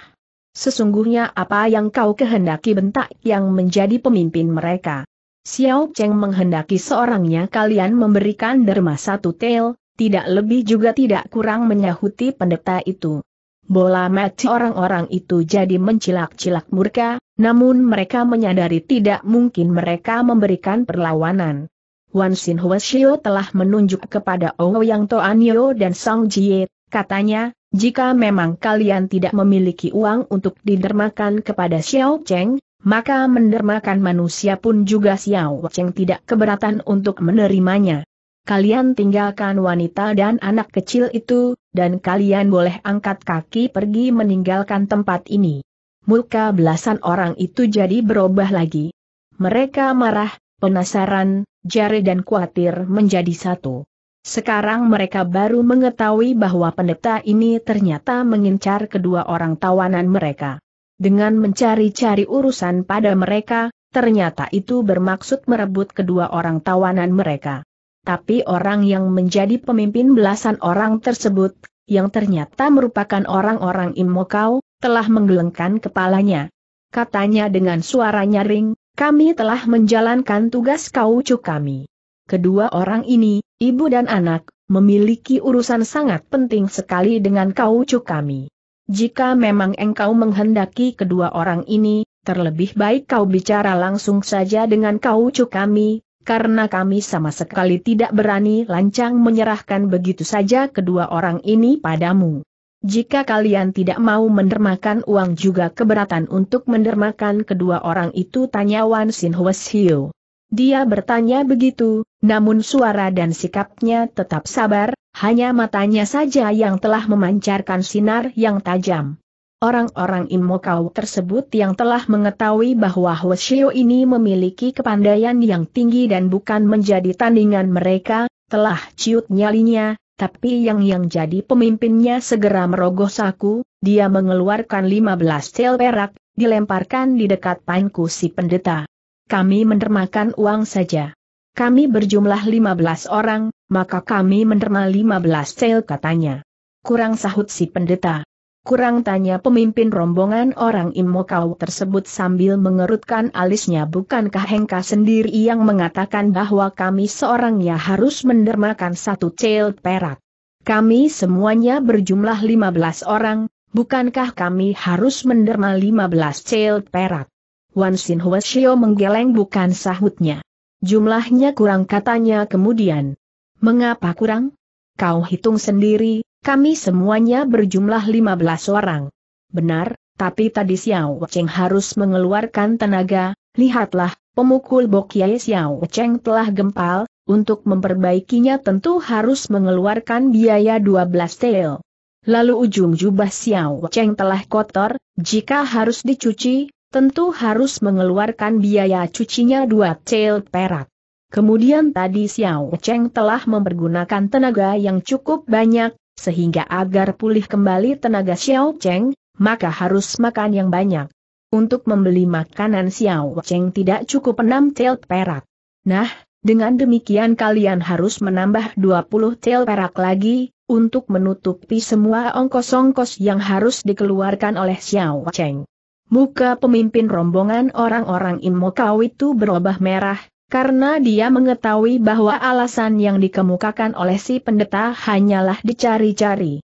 Sesungguhnya apa yang kau kehendaki bentak yang menjadi pemimpin mereka. Xiao Cheng menghendaki seorangnya kalian memberikan derma satu tel, tidak lebih juga tidak kurang menyahuti pendeta itu. Bola mati orang-orang itu jadi mencilak-cilak murka, namun mereka menyadari tidak mungkin mereka memberikan perlawanan. Wan Xin Huashio telah menunjuk kepada Ouyang Toanyo dan Song Jie, katanya, jika memang kalian tidak memiliki uang untuk didermakan kepada Xiao Cheng, maka mendermakan manusia pun juga Xiao Cheng tidak keberatan untuk menerimanya. Kalian tinggalkan wanita dan anak kecil itu, dan kalian boleh angkat kaki pergi meninggalkan tempat ini muka belasan orang itu jadi berubah lagi. Mereka marah, penasaran, jari dan khawatir menjadi satu. Sekarang mereka baru mengetahui bahwa pendeta ini ternyata mengincar kedua orang tawanan mereka. Dengan mencari-cari urusan pada mereka, ternyata itu bermaksud merebut kedua orang tawanan mereka. Tapi orang yang menjadi pemimpin belasan orang tersebut yang ternyata merupakan orang-orang Imokau, telah menggelengkan kepalanya. Katanya dengan suara nyaring, kami telah menjalankan tugas kaucu kami. Kedua orang ini, ibu dan anak, memiliki urusan sangat penting sekali dengan kaucu kami. Jika memang engkau menghendaki kedua orang ini, terlebih baik kau bicara langsung saja dengan kaucu kami, karena kami sama sekali tidak berani lancang menyerahkan begitu saja kedua orang ini padamu. Jika kalian tidak mau mendermakan uang juga keberatan untuk mendermakan kedua orang itu tanya Wan Sin Hweshio. Dia bertanya begitu, namun suara dan sikapnya tetap sabar, hanya matanya saja yang telah memancarkan sinar yang tajam. Orang-orang Imokau tersebut yang telah mengetahui bahwa Hoshio ini memiliki kepandaian yang tinggi dan bukan menjadi tandingan mereka, telah ciut nyalinya, tapi yang yang jadi pemimpinnya segera merogoh saku, dia mengeluarkan 15 tel perak, dilemparkan di dekat panku si pendeta. Kami menermakan uang saja. Kami berjumlah 15 orang, maka kami menerima 15 tel katanya. Kurang sahut si pendeta. Kurang tanya pemimpin rombongan orang Imokau tersebut sambil mengerutkan alisnya bukankah Hengka sendiri yang mengatakan bahwa kami seorangnya harus mendermakan satu cel perak. Kami semuanya berjumlah 15 orang, bukankah kami harus menderma 15 cel perak? Wan Sin Huashio menggeleng bukan sahutnya. Jumlahnya kurang katanya kemudian. Mengapa kurang? Kau hitung sendiri, kami semuanya berjumlah 15 orang. Benar, tapi tadi Xiao Cheng harus mengeluarkan tenaga, lihatlah, pemukul Bokiai Xiao Cheng telah gempal, untuk memperbaikinya tentu harus mengeluarkan biaya 12 tel. Lalu ujung jubah Xiao Cheng telah kotor, jika harus dicuci, tentu harus mengeluarkan biaya cucinya 2 tel perak. Kemudian tadi Xiao Cheng telah mempergunakan tenaga yang cukup banyak, sehingga agar pulih kembali tenaga Xiao Cheng, maka harus makan yang banyak. Untuk membeli makanan Xiao Cheng tidak cukup enam tel perak. Nah, dengan demikian kalian harus menambah 20 tel perak lagi, untuk menutupi semua ongkos-ongkos yang harus dikeluarkan oleh Xiao Cheng. Muka pemimpin rombongan orang-orang Imokau itu berubah merah, karena dia mengetahui bahwa alasan yang dikemukakan oleh si pendeta hanyalah dicari-cari.